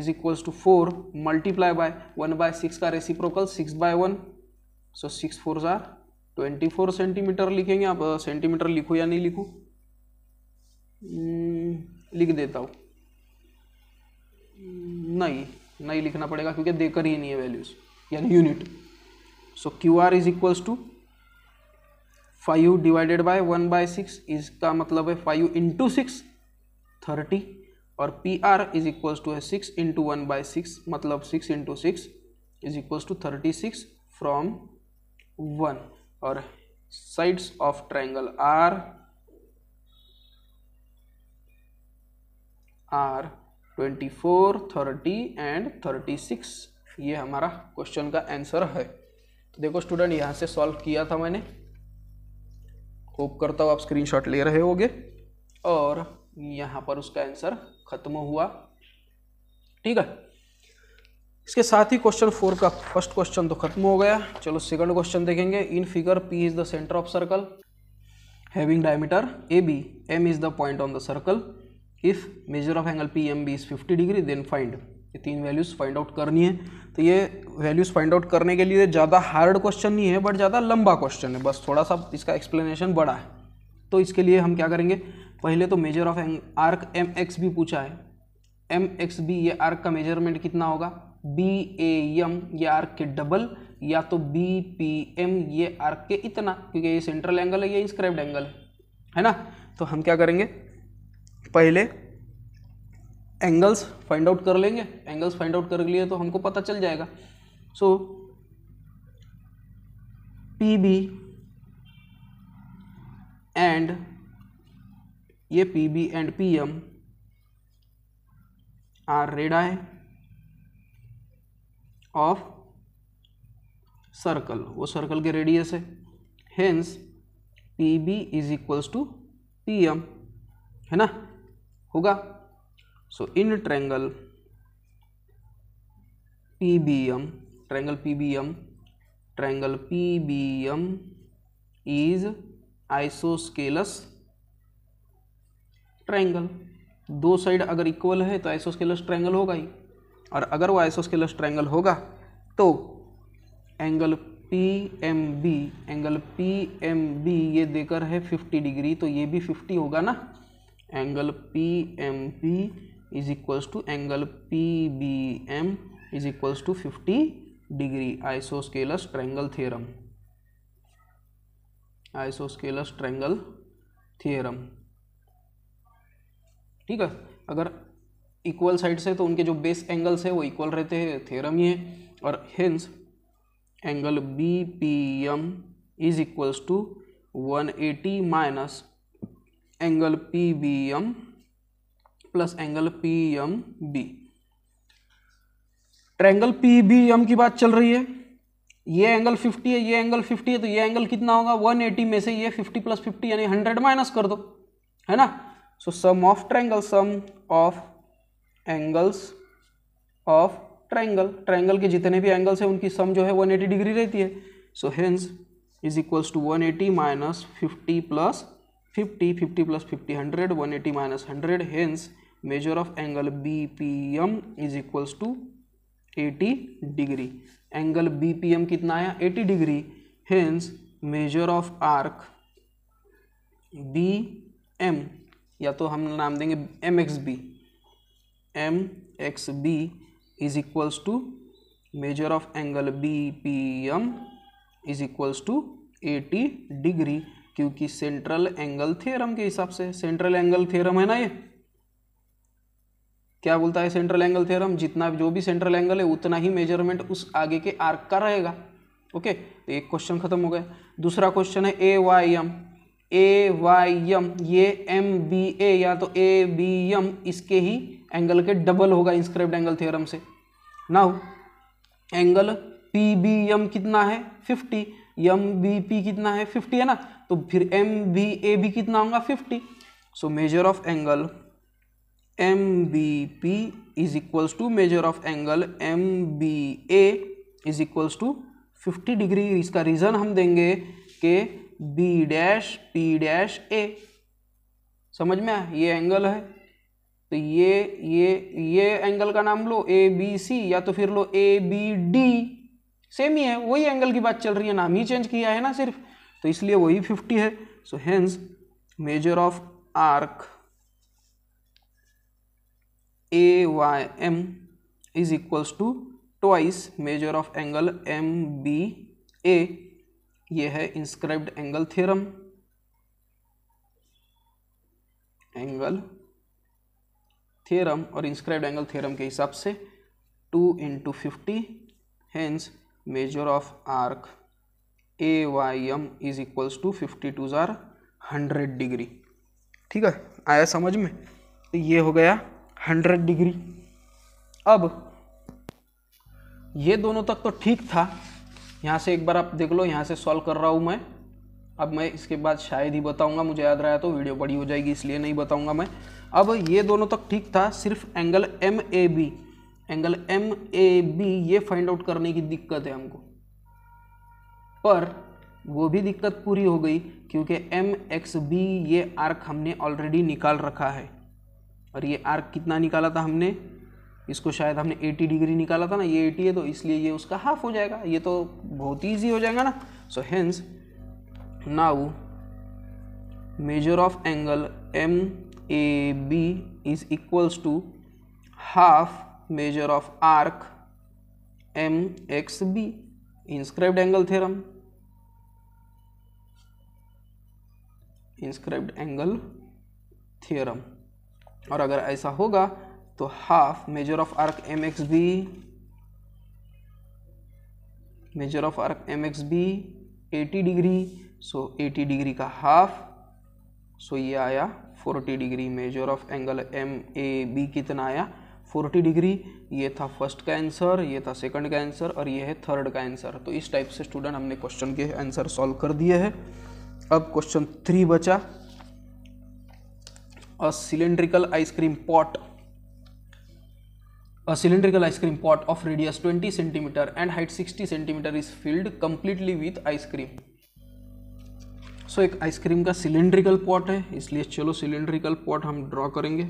is equals to four multiply by one by six का reciprocal six by one so six four जार twenty four centimetre लिखेंगे आप centimetre लिखो या नहीं लिखो hmm, लिख देता हूँ hmm, नहीं नहीं लिखना पड़ेगा क्योंकि देकर ही नहीं है वैल्यूज़ यानी unit so Q R is equals to five divided by one by six इसका मतलब है फाइव इंटू सिक्स थर्टी और P R is equals to है six into one by six मतलब six into six is equals to thirty six from one और sides of triangle are are twenty four thirty and thirty six ये हमारा question का answer है तो देखो student यहाँ से सॉल्व किया था मैंने होप करता हूँ आप स्क्रीनशॉट ले रहे होगे और यहाँ पर उसका आंसर खत्म हुआ ठीक है इसके साथ ही क्वेश्चन फोर का फर्स्ट क्वेश्चन तो खत्म हो गया चलो सेकंड क्वेश्चन देखेंगे in figure P is the centre of circle having diameter A B M is the point on the circle if measure of angle P M B is fifty degree then find ये तीन values find out करनी है तो ये values find out करने के लिए ज़्यादा हार्ड क्वेश्चन नहीं है बट ज़्यादा लंबा क्वेश्चन है बस थोड़ा सा इसका एक्सप्लेनेशन बड़ा है तो इसके लिए हम क्या करेंगे पहले तो measure of arc M X भी पूछा है एम एक्स बी ये आर्क का मेजरमेंट कितना होगा बी ए एम ये आर्क के डबल या तो बी पी एम ये आर्क के इतना क्योंकि ये सेंट्रल एंगल है ये इंस्क्राइब्ड एंगल है है ना तो हम क्या करेंगे पहले एंगल्स फाइंड आउट कर लेंगे एंगल्स फाइंड आउट कर लिए तो हमको पता चल जाएगा सो पी बी एंड ये P B and P M radii of circle वो सर्कल के रेडियस है hence P B is equals to P M है ना होगा so in triangle pbm triangle pbm triangle pbm is isosceles triangle दो side अगर इक्वल है तो आइसोस्केलस ट्रायंगल होगा ही और अगर वो आइसोस्केलस ट्रायंगल होगा तो angle P M B angle P M B ये देकर है 50 डिग्री तो ये भी 50 होगा ना angle P M B is equals to angle P B M is equals to fifty degree isosceles triangle theorem isosceles triangle theorem ठीक है अगर इक्वल साइड से तो उनके जो बेस एंगल्स है वो इक्वल रहते हैं थियरम ही है और hence angle B P M is equals to one eighty minus angle P B M plus angle P M B triangle P B M की बात चल रही है ये एंगल 50 है ये एंगल 50 है तो ये एंगल कितना होगा 180 में से ये 50 प्लस 50 यानी 100 माइनस कर दो है ना so sum of triangle sum of angles of triangle triangle के जितने भी एंगल्स हैं उनकी सम जो है 180 डिग्री रहती है so hence is equals to 180 eighty minus fifty plus fifty fifty plus fifty hundred one eighty minus hundred hence measure of angle B P M is equals to 80 degree angle B P M कितना आया 80 degree hence measure of arc B M या तो हम नाम देंगे M X B M X B is equals to measure of angle B P M is equals to 80 degree क्योंकि central angle theorem के हिसाब से सेंट्रल एंगल थ्योरम है ना ये क्या बोलता है सेंट्रल एंगल थ्योरम जितना जो भी सेंट्रल एंगल है उतना ही मेजरमेंट उस आगे के आर्क का रहेगा ओके तो एक क्वेश्चन खत्म हो गया दूसरा क्वेश्चन है A Y M A Y M ये एम बी ए या तो ए बी एम इसके ही एंगल के डबल होगा इंस्क्राइब्ड एंगल थ्योरम से now angle P B M कितना है फिफ्टी एम बी पी कितना है फिफ्टी है ना तो फिर एम बी ए भी कितना होगा fifty so measure of angle M B P is equals to measure of angle M B A is equals to fifty degree इसका रीज़न हम देंगे कि B dash P dash A समझ में आया ये एंगल है तो ये ये ये एंगल का नाम लो ए बी सी या तो फिर लो ए बी डी सेम ही है वही एंगल की बात चल रही है नाम ही चेंज किया है ना सिर्फ तो इसलिए वही फिफ्टी है so hence measure of arc A Y M is equals to twice measure of angle M B A ये है inscribed angle theorem angle theorem और इंस्क्राइब्ड एंगल थ्योरम के हिसाब से two into fifty hence measure of arc A Y M is equals to fifty two ज़ार hundred degree ठीक है आया समझ में तो ये हो गया हंड्रेड डिग्री अब ये दोनों तक तो ठीक था यहाँ से एक बार आप देख लो यहाँ से सॉल्व कर रहा हूँ मैं अब मैं इसके बाद शायद ही बताऊँगा मुझे याद रहा तो वीडियो बड़ी हो जाएगी इसलिए नहीं बताऊँगा मैं अब ये दोनों तक ठीक था सिर्फ angle M A B angle M A B ये फाइंड आउट करने की दिक्कत है हमको पर वो भी दिक्कत पूरी हो गई क्योंकि एम एक्स बी ये आर्क हमने ऑलरेडी निकाल रखा है और ये आर्क कितना निकाला था हमने इसको शायद हमने 80 डिग्री निकाला था ना ये 80 है तो इसलिए ये उसका हाफ हो जाएगा ये तो बहुत ही ईजी हो जाएगा ना so hence now measure of angle M A B is equals to half measure of arc M X B inscribed angle theorem inscribed angle theorem और अगर ऐसा होगा तो half measure of arc M X B measure of arc M X B eighty degree so eighty degree का half so ये आया forty degree measure of angle M A B कितना आया फोर्टी डिग्री ये था फर्स्ट का answer ये था सेकंड का आंसर और ये है थर्ड का आंसर तो इस टाइप से स्टूडेंट हमने क्वेश्चन के आंसर सॉल्व कर दिए हैं अब क्वेश्चन थ्री बचा a cylindrical ice cream pot a cylindrical ice cream pot of radius 20 cm and height 60 cm is filled completely with ice cream so so, एक ice cream का cylindrical pot है इसलिए चलो सिलेंड्रिकल पॉट हम draw करेंगे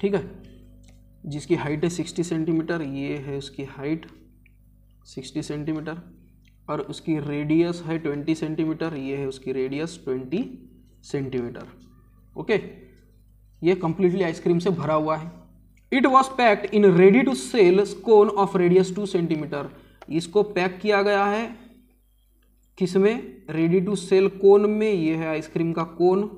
ठीक है जिसकी हाइट है 60 सेंटीमीटर ये है उसकी हाइट 60 सेंटीमीटर और उसकी रेडियस है ट्वेंटी सेंटीमीटर ये है उसकी रेडियस ट्वेंटी सेंटीमीटर ओके ये कंप्लीटली आइसक्रीम से भरा हुआ है it was packed in ready to sell स्कोन ऑफ रेडियस टू सेंटीमीटर इसको पैक किया गया है किसमें रेडी टू सेल कोन में ये है आइसक्रीम का कोन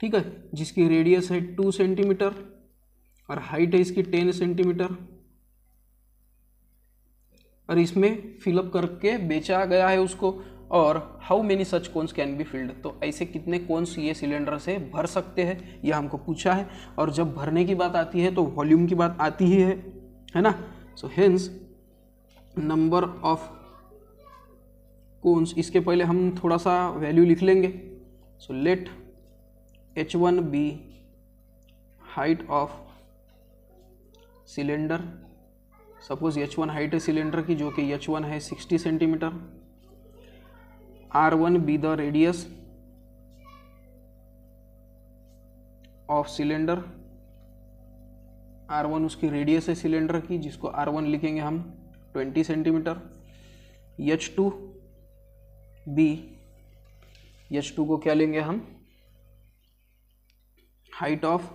ठीक है जिसकी रेडियस है टू सेंटीमीटर और हाइट है इसकी टेन सेंटीमीटर और इसमें फिलअप करके बेचा गया है उसको और how many such cones can be filled तो ऐसे कितने कोन्स ये सिलेंडर से भर सकते हैं ये हमको पूछा है और जब भरने की बात आती है तो वॉल्यूम की बात आती ही है है ना so hence number of cones इसके पहले हम थोड़ा सा वैल्यू लिख लेंगे so let H one be height of cylinder suppose H one height है सिलेंडर की जो कि एच वन है sixty centimetre R one be the radius of cylinder R one उसकी रेडियस है सिलेंडर की जिसको आर वन लिखेंगे हम twenty centimetre H two be H two को क्या लेंगे हम हाइट ऑफ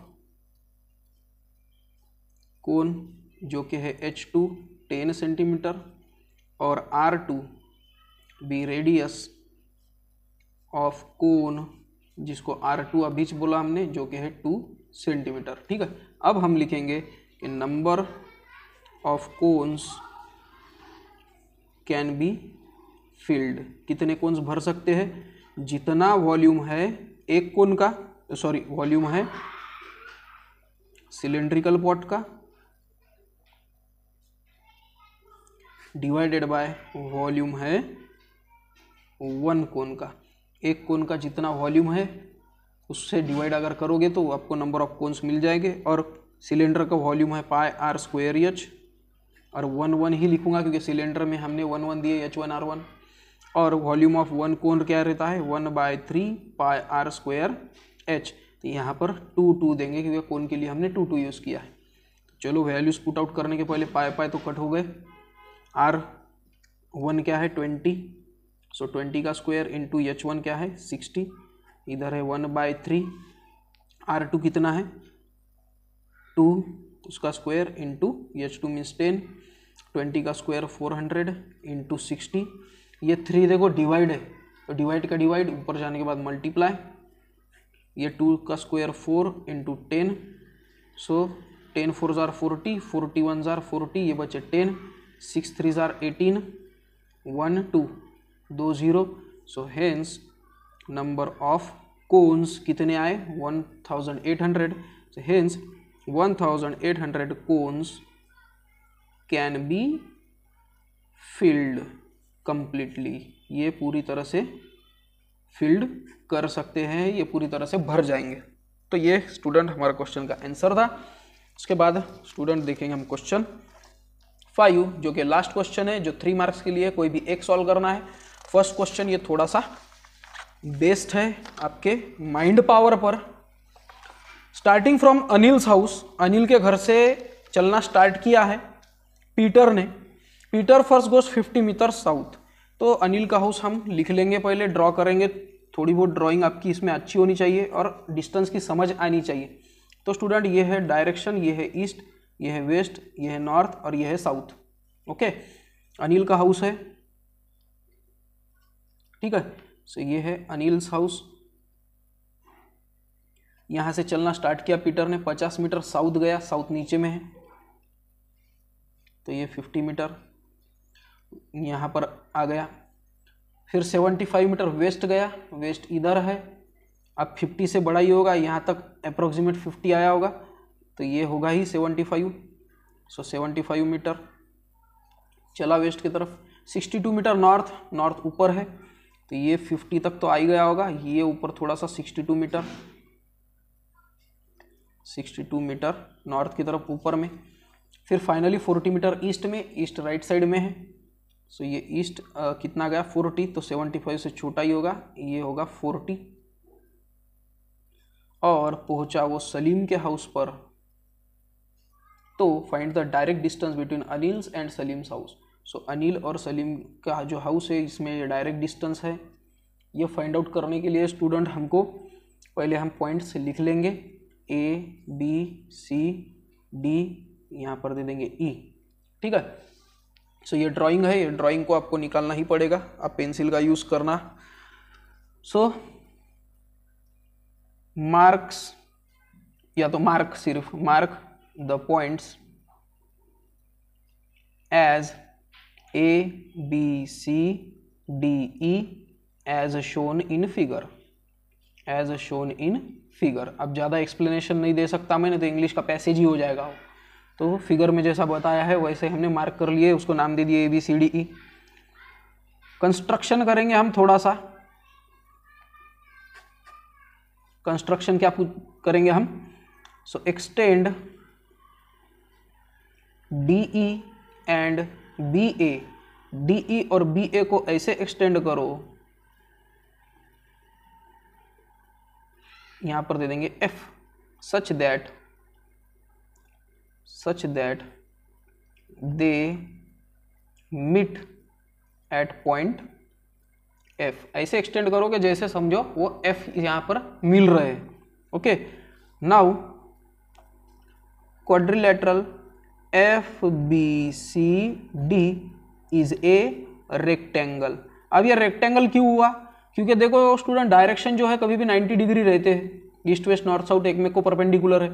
कोन जो कि है एच टू टेन सेंटीमीटर और R two be radius of cone जिसको आर टू अभी बोला हमने जो कि है टू सेंटीमीटर ठीक है अब हम लिखेंगे कि number of cones can be filled कितने कोन्स भर सकते हैं जितना वॉल्यूम है एक कोन का सॉरी वॉल्यूम है सिलेंड्रिकल पॉट का डिवाइडेड बाय वॉल्यूम है वन कोन का एक कोन का जितना वॉल्यूम है उससे डिवाइड अगर करोगे तो आपको नंबर ऑफ कोन्स मिल जाएंगे और सिलेंडर का वॉल्यूम है पाए आर स्क्वेयर एच और वन वन ही लिखूंगा क्योंकि सिलेंडर में हमने वन वन दिए एच वन आर वन और वॉल्यूम ऑफ वन कोन क्या रहता है one by three pi R square H तो यहाँ पर टू टू देंगे क्योंकि कोन के लिए हमने टू टू यूज़ किया है तो चलो वैल्यूज़ पुट आउट करने के पहले पाए पाए तो कट हो गए आर वन क्या है ट्वेंटी सो ट्वेंटी का स्क्वायर इंटू एच वन क्या है सिक्सटी इधर है one by three R two कितना है टू उसका square into H two means ten twenty का square four hundred into sixty ये थ्री देखो डिवाइड है तो डिवाइड का डिवाइड ऊपर जाने के बाद मल्टीप्लाई ये टू का square four into ten so ten four ज़ार फोर्टी फोर्टी वन ज़ार फोर्टी ये बचे टेन सिक्स थ्री जार एटीन वन टू दो zero so hence number of cones कितने आए one thousand eight hundred so hence one thousand eight hundred cones can be filled completely ये पूरी तरह से फील्ड कर सकते हैं ये पूरी तरह से भर जाएंगे तो ये स्टूडेंट हमारा क्वेश्चन का आंसर था उसके बाद स्टूडेंट देखेंगे हम क्वेश्चन फाइव जो कि लास्ट क्वेश्चन है जो थ्री मार्क्स के लिए कोई भी एक सॉल्व करना है फर्स्ट क्वेश्चन ये थोड़ा सा बेस्ड है आपके माइंड पावर पर starting from Anil's house Anil के घर से चलना स्टार्ट किया है पीटर ने Peter first goes 50 metre south तो अनिल का हाउस हम लिख लेंगे पहले ड्रॉ करेंगे थोड़ी बहुत ड्राइंग आपकी इसमें अच्छी होनी चाहिए और डिस्टेंस की समझ आनी चाहिए तो स्टूडेंट ये है डायरेक्शन ये है ईस्ट ये है वेस्ट ये है नॉर्थ और ये है साउथ ओके अनिल का हाउस है ठीक है सो ये है अनिल्स हाउस यहां से चलना स्टार्ट किया पीटर ने 50 मीटर साउथ गया साउथ नीचे में है तो ये 50 मीटर यहां पर आ गया फिर 75 मीटर वेस्ट गया वेस्ट इधर है अब 50 से बड़ा ही होगा यहां तक अप्रोक्सीमेट 50 आया होगा तो ये होगा ही seventy five so seventy five metre चला वेस्ट की तरफ sixty two metre north north ऊपर है तो ये फिफ्टी तक तो आ ही गया होगा ये ऊपर थोड़ा सा sixty two metre sixty two metre north की तरफ ऊपर में फिर फाइनली फोर्टी मीटर ईस्ट में ईस्ट राइट साइड में है सो ये ईस्ट कितना गया फोर्टी तो सेवेंटी फाइव से छोटा ही होगा ये होगा फोर्टी और पहुंचा वो सलीम के हाउस पर तो find the direct distance between Anil's and Salim's house so Anil और सलीम का जो हाउस है इसमें डायरेक्ट डिस्टेंस है ये फाइंड आउट करने के लिए स्टूडेंट हमको पहले हम पॉइंट्स लिख लेंगे ए बी सी डी यहाँ पर दे देंगे ई e, ठीक है सो so, ये ड्राइंग है ये ड्राइंग को आपको निकालना ही पड़ेगा आप पेंसिल का यूज़ करना सो so, मार्क्स या तो मार्क सिर्फ mark the points as A, B, C, D, E as shown in figure. As shown in figure अब ज़्यादा एक्सप्लेनेशन नहीं दे सकता मैंने तो इंग्लिश का पैसेज ही हो जाएगा तो फिगर में जैसा बताया है वैसे हमने मार्क कर लिए उसको नाम दे दिए A B C D E construction करेंगे हम थोड़ा सा कंस्ट्रक्शन क्या करेंगे हम so extend D E and B A D E और बी ए को ऐसे एक्सटेंड करो यहां पर दे देंगे F such that such that they meet at point F ऐसे एक्सटेंड करोगे जैसे समझो वो एफ यहां पर मिल रहे okay now quadrilateral F B C D is a rectangle अब ये रेक्टेंगल क्यों हुआ क्योंकि देखो स्टूडेंट डायरेक्शन जो है कभी भी 90 डिग्री रहते हैं ईस्ट वेस्ट नॉर्थ साउथ एक में को परपेंडिकुलर है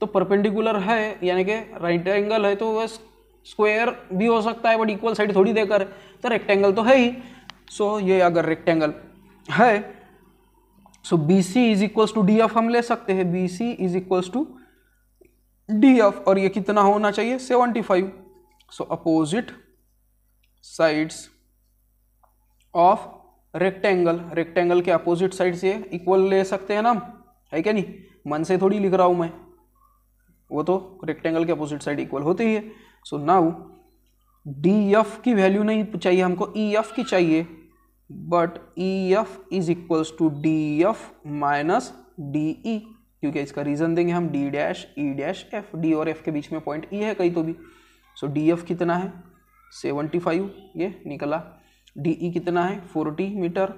तो परपेंडिकुलर है यानी कि राइट एंगल है तो वह स्क्वेयर भी हो सकता है बट इक्वल साइड थोड़ी देकर तो रेक्टेंगल तो है ही सो so, ये अगर रेक्टेंगल है so B C is equals to D F हम ले सकते हैं B C is equals to D F और ये कितना होना चाहिए seventy five so opposite sides of rectangle rectangle के अपोजिट साइड से इक्वल ले सकते हैं ना है क्या नहीं मन से थोड़ी लिख रहा हूं मैं वो तो रेक्टेंगल के अपोजिट साइड इक्वल होती ही है सो नाउ डी एफ की वैल्यू नहीं चाहिए हमको ई e एफ की चाहिए but E F is equals to D F minus D E क्योंकि इसका रीज़न देंगे हम D dash E dash F D और एफ के बीच में पॉइंट ई e है कहीं तो भी सो डी एफ कितना है सेवेंटी फाइव ये निकला डी ई e कितना है forty metre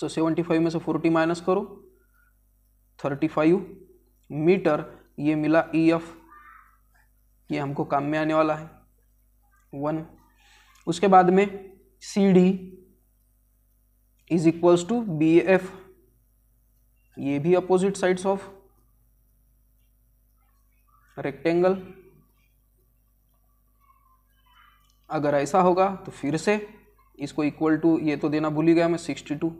so seventy five में से फोर्टी माइनस करो थर्टी फाइव मीटर ये मिला ई e एफ ये हमको काम में आने वाला है वन उसके बाद में C D is equals to B F ये भी अपोजिट साइड्स ऑफ रेक्टेंगल अगर ऐसा होगा तो फिर से इसको इक्वल टू ये तो देना भूल ही गया मैं 62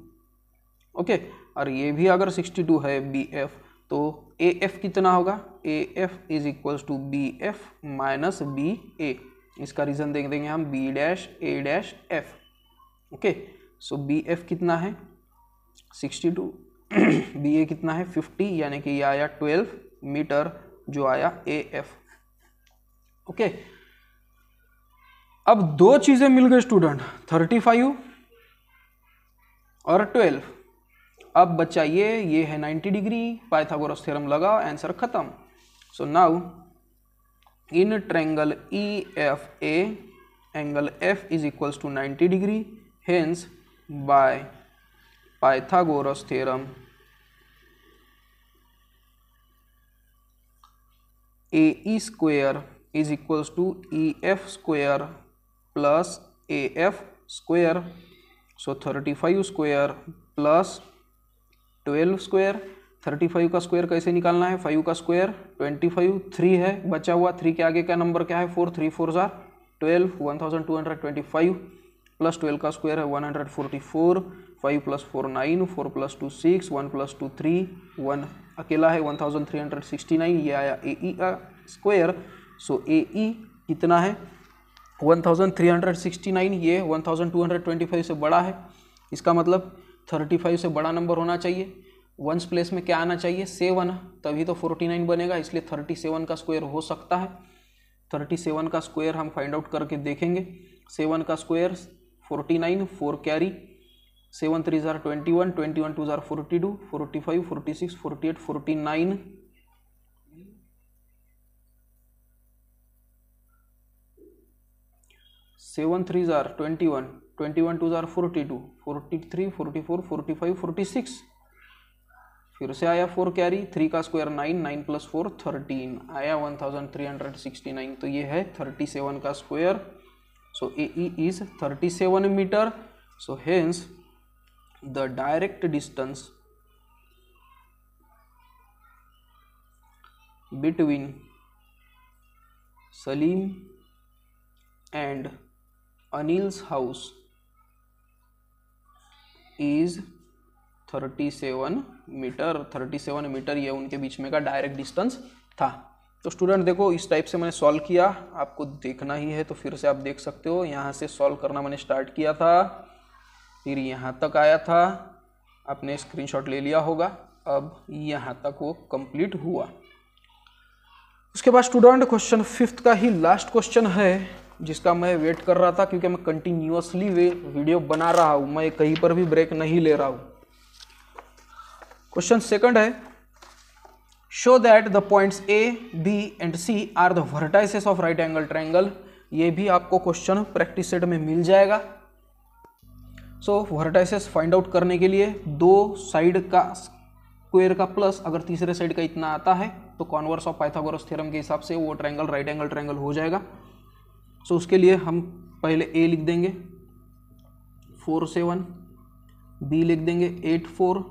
ओके और ये भी अगर 62 है बी एफ तो ए एफ कितना होगा A F is equal to B F minus B A इसका रीज़न देख देंगे हम B dash A dash F okay so B F कितना है 62 बी ए कितना है फिफ्टी यानी कि ये आया ट्वेल्व मीटर जो आया ए एफ ओके अब दो चीजें मिल गई स्टूडेंट थर्टी फाइव और ट्वेल्व अब बच्चा ये ये है 90 डिग्री पाइथागोरस थ्योरम लगा आंसर खत्म so now in triangle E F A angle F is equals to 90 degree hence by Pythagoras theorem A E square is equals to E F square plus A F square so thirty five square plus twelve square thirty five का square कैसे निकालना है five का square twenty five three है बचा हुआ three के आगे का नंबर क्या है फोर थ्री फोर ज़ार twelve one thousand two hundred twenty five plus twelve का स्क्वेयर है one hundred forty four five plus four nine four plus two six one plus two three one अकेला है one thousand three hundred sixty nine ये आया ए ई e का square so ए E कितना है one thousand three hundred sixty nine ये one thousand two hundred twenty five से बड़ा है इसका मतलब थर्टी फाइव से बड़ा नंबर होना चाहिए वंस प्लेस में क्या आना चाहिए सेवन तभी तो फोर्टी नाइन बनेगा इसलिए थर्टी सेवन का स्क्वायर हो सकता है थर्टी सेवन का स्क्वायर हम फाइंड आउट करके देखेंगे सेवन का square forty nine four carry seven three ज़ार twenty one twenty one two ज़ार forty two forty five forty six forty eight forty nine seven three ज़ार twenty one twenty one two ज़ार forty two forty three forty four forty five forty six फिर से आया four carry three का square nine nine plus four thirteen आया one thousand three hundred sixty nine तो ये है थर्टी सेवन का square so A is thirty seven metre so hence the direct distance between Salim and Anil's house is 37 metre 37 metre ये उनके बीच में का direct distance था तो स्टूडेंट देखो इस टाइप से मैंने सॉल्व किया आपको देखना ही है तो फिर से आप देख सकते हो यहाँ से सॉल्व करना मैंने स्टार्ट किया था फिर यहाँ तक आया था आपने स्क्रीनशॉट ले लिया होगा अब यहाँ तक वो कंप्लीट हुआ उसके बाद स्टूडेंट क्वेश्चन फिफ्थ का ही लास्ट क्वेश्चन है जिसका मैं वेट कर रहा था क्योंकि मैं कंटिन्यूसली वे वीडियो बना रहा हूँ मैं कहीं पर भी ब्रेक नहीं ले रहा हूँ क्वेश्चन सेकंड है show that the points A B and C are the vertices of right angle triangle ये भी आपको क्वेश्चन प्रैक्टिस सेट में मिल जाएगा सो वर्टाइसेस फाइंड आउट करने के लिए दो साइड का स्क्वेयर का प्लस अगर तीसरे साइड का इतना आता है तो कॉन्वर्स ऑफ पाइथागोरस थ्योरम के हिसाब से वो ट्रायंगल राइट एंगल ट्रायंगल हो जाएगा सो so, उसके लिए हम पहले ए लिख देंगे फोर सेवन बी लिख देंगे एट फोर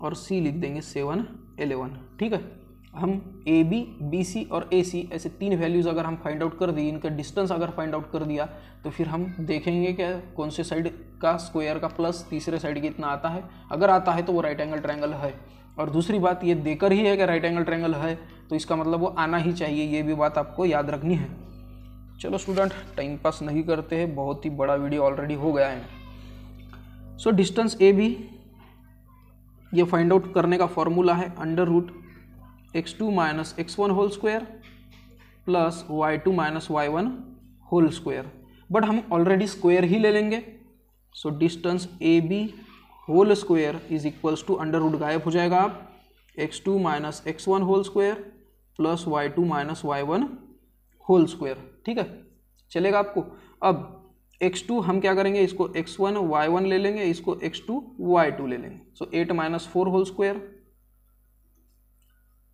और सी लिख देंगे सेवन एलेवन ठीक है हम ए बी बी सी और ए सी ऐसे तीन वैल्यूज़ अगर हम फाइंड आउट कर दिए इनका डिस्टेंस अगर फाइंड आउट कर दिया तो फिर हम देखेंगे क्या कौन से साइड का स्क्वायर का प्लस तीसरे साइड की इतना आता है अगर आता है तो वो राइट एंगल ट्रायंगल है और दूसरी बात ये देकर ही है कि राइट एंगल ट्रायंगल है तो इसका मतलब वो आना ही चाहिए ये भी बात आपको याद रखनी है चलो स्टूडेंट टाइम पास नहीं करते हैं बहुत ही बड़ा वीडियो ऑलरेडी हो गया है सो डिस्टेंस ए बी ये फाइंड आउट करने का फॉर्मूला है under root X two minus x one whole square plus Y two minus Y one whole square but हम ऑलरेडी स्क्वायर ही ले लेंगे so distance A B whole square is equals to under root गायब हो जाएगा आप X two minus x one whole square plus Y two minus Y one whole square ठीक है चलेगा आपको अब एक्स टू हम क्या करेंगे इसको एक्स वन वाई वन ले लेंगे इसको एक्स टू वाई टू ले लेंगे so eight minus four whole square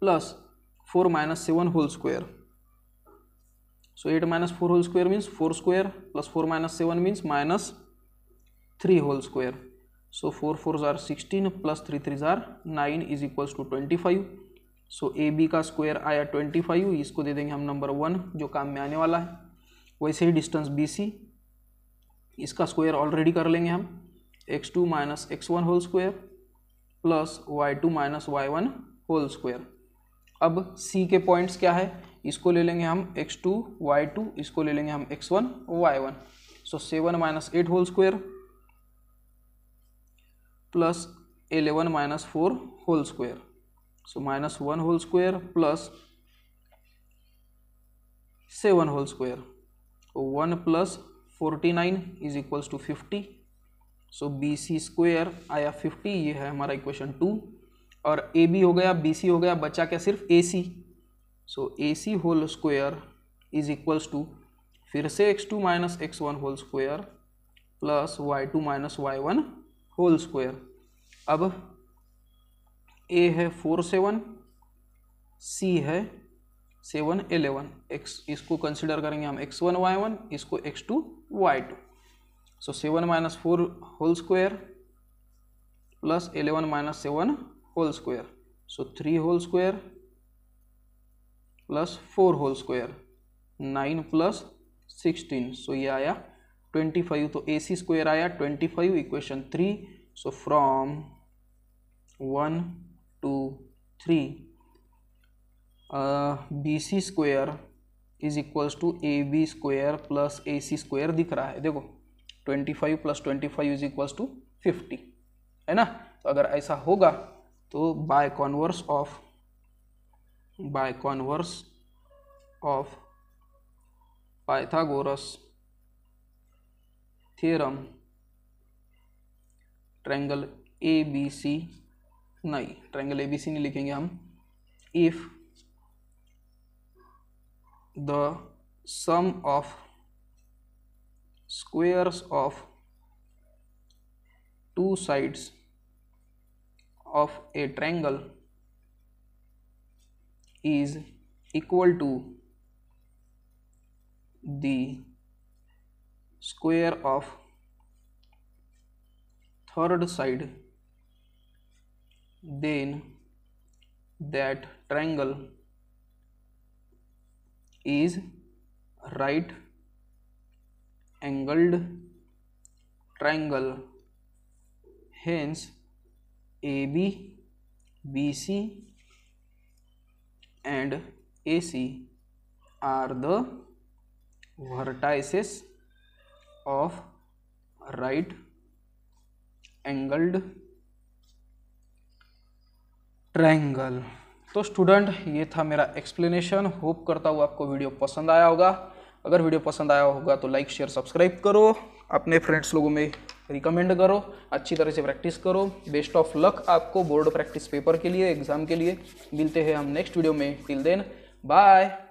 plus 4 minus 7 whole square so 8 minus 4 whole square means 4 square plus 4 minus 7 means minus 3 whole square so 4 4s are 16 plus 3 3s are 9 is equals to 25 so A B का square आया 25 इसको दे देंगे हम number one जो काम में आने वाला है वैसे ही डिस्टेंस बी सी इसका स्क्वायर ऑलरेडी कर लेंगे हम X two minus x one whole square plus Y two minus Y one whole square अब सी के पॉइंट्स क्या है इसको ले लेंगे हम एक्स टू वाई टू इसको ले लेंगे हम x one Y one so seven minus eight whole square plus eleven minus four whole square so minus one whole square plus seven whole square one plus forty nine is equals to fifty so B C square आया fifty ये है हमारा equation two और A B हो गया B C हो गया बचा क्या सिर्फ A C so A C whole square is equals to फिर से x two minus x one whole square plus Y two minus Y one whole square अब ए है फोर सेवन सी है सेवन एलेवन एक्स इसको consider करेंगे हम x one Y one इसको x two Y two so seven minus four whole square plus eleven minus seven whole square so three whole square plus four whole square nine plus sixteen so ये आया twenty five तो A C square आया twenty five equation three so from one two three B C square is equals to A B square plus A C square दिख रहा है देखो twenty five plus twenty five is equals to fifty है ना तो अगर ऐसा होगा तो by converse of by converse of Pythagoras theorem triangle A B C नहीं ट्रैंगल ए बी सी नहीं लिखेंगे हम if the sum of squares of two sides of a triangle is equal to the square of third side then that triangle is right angled triangle hence A B B C and A C are the vertices of right angled triangle तो student ये था मेरा explanation hope करता हूँ आपको video पसंद आया होगा अगर वीडियो पसंद आया होगा तो लाइक शेयर सब्सक्राइब करो अपने फ्रेंड्स लोगों में रिकमेंड करो अच्छी तरह से प्रैक्टिस करो बेस्ट ऑफ लक आपको बोर्ड प्रैक्टिस पेपर के लिए एग्ज़ाम के लिए मिलते हैं हम नेक्स्ट वीडियो में टिल देन बाय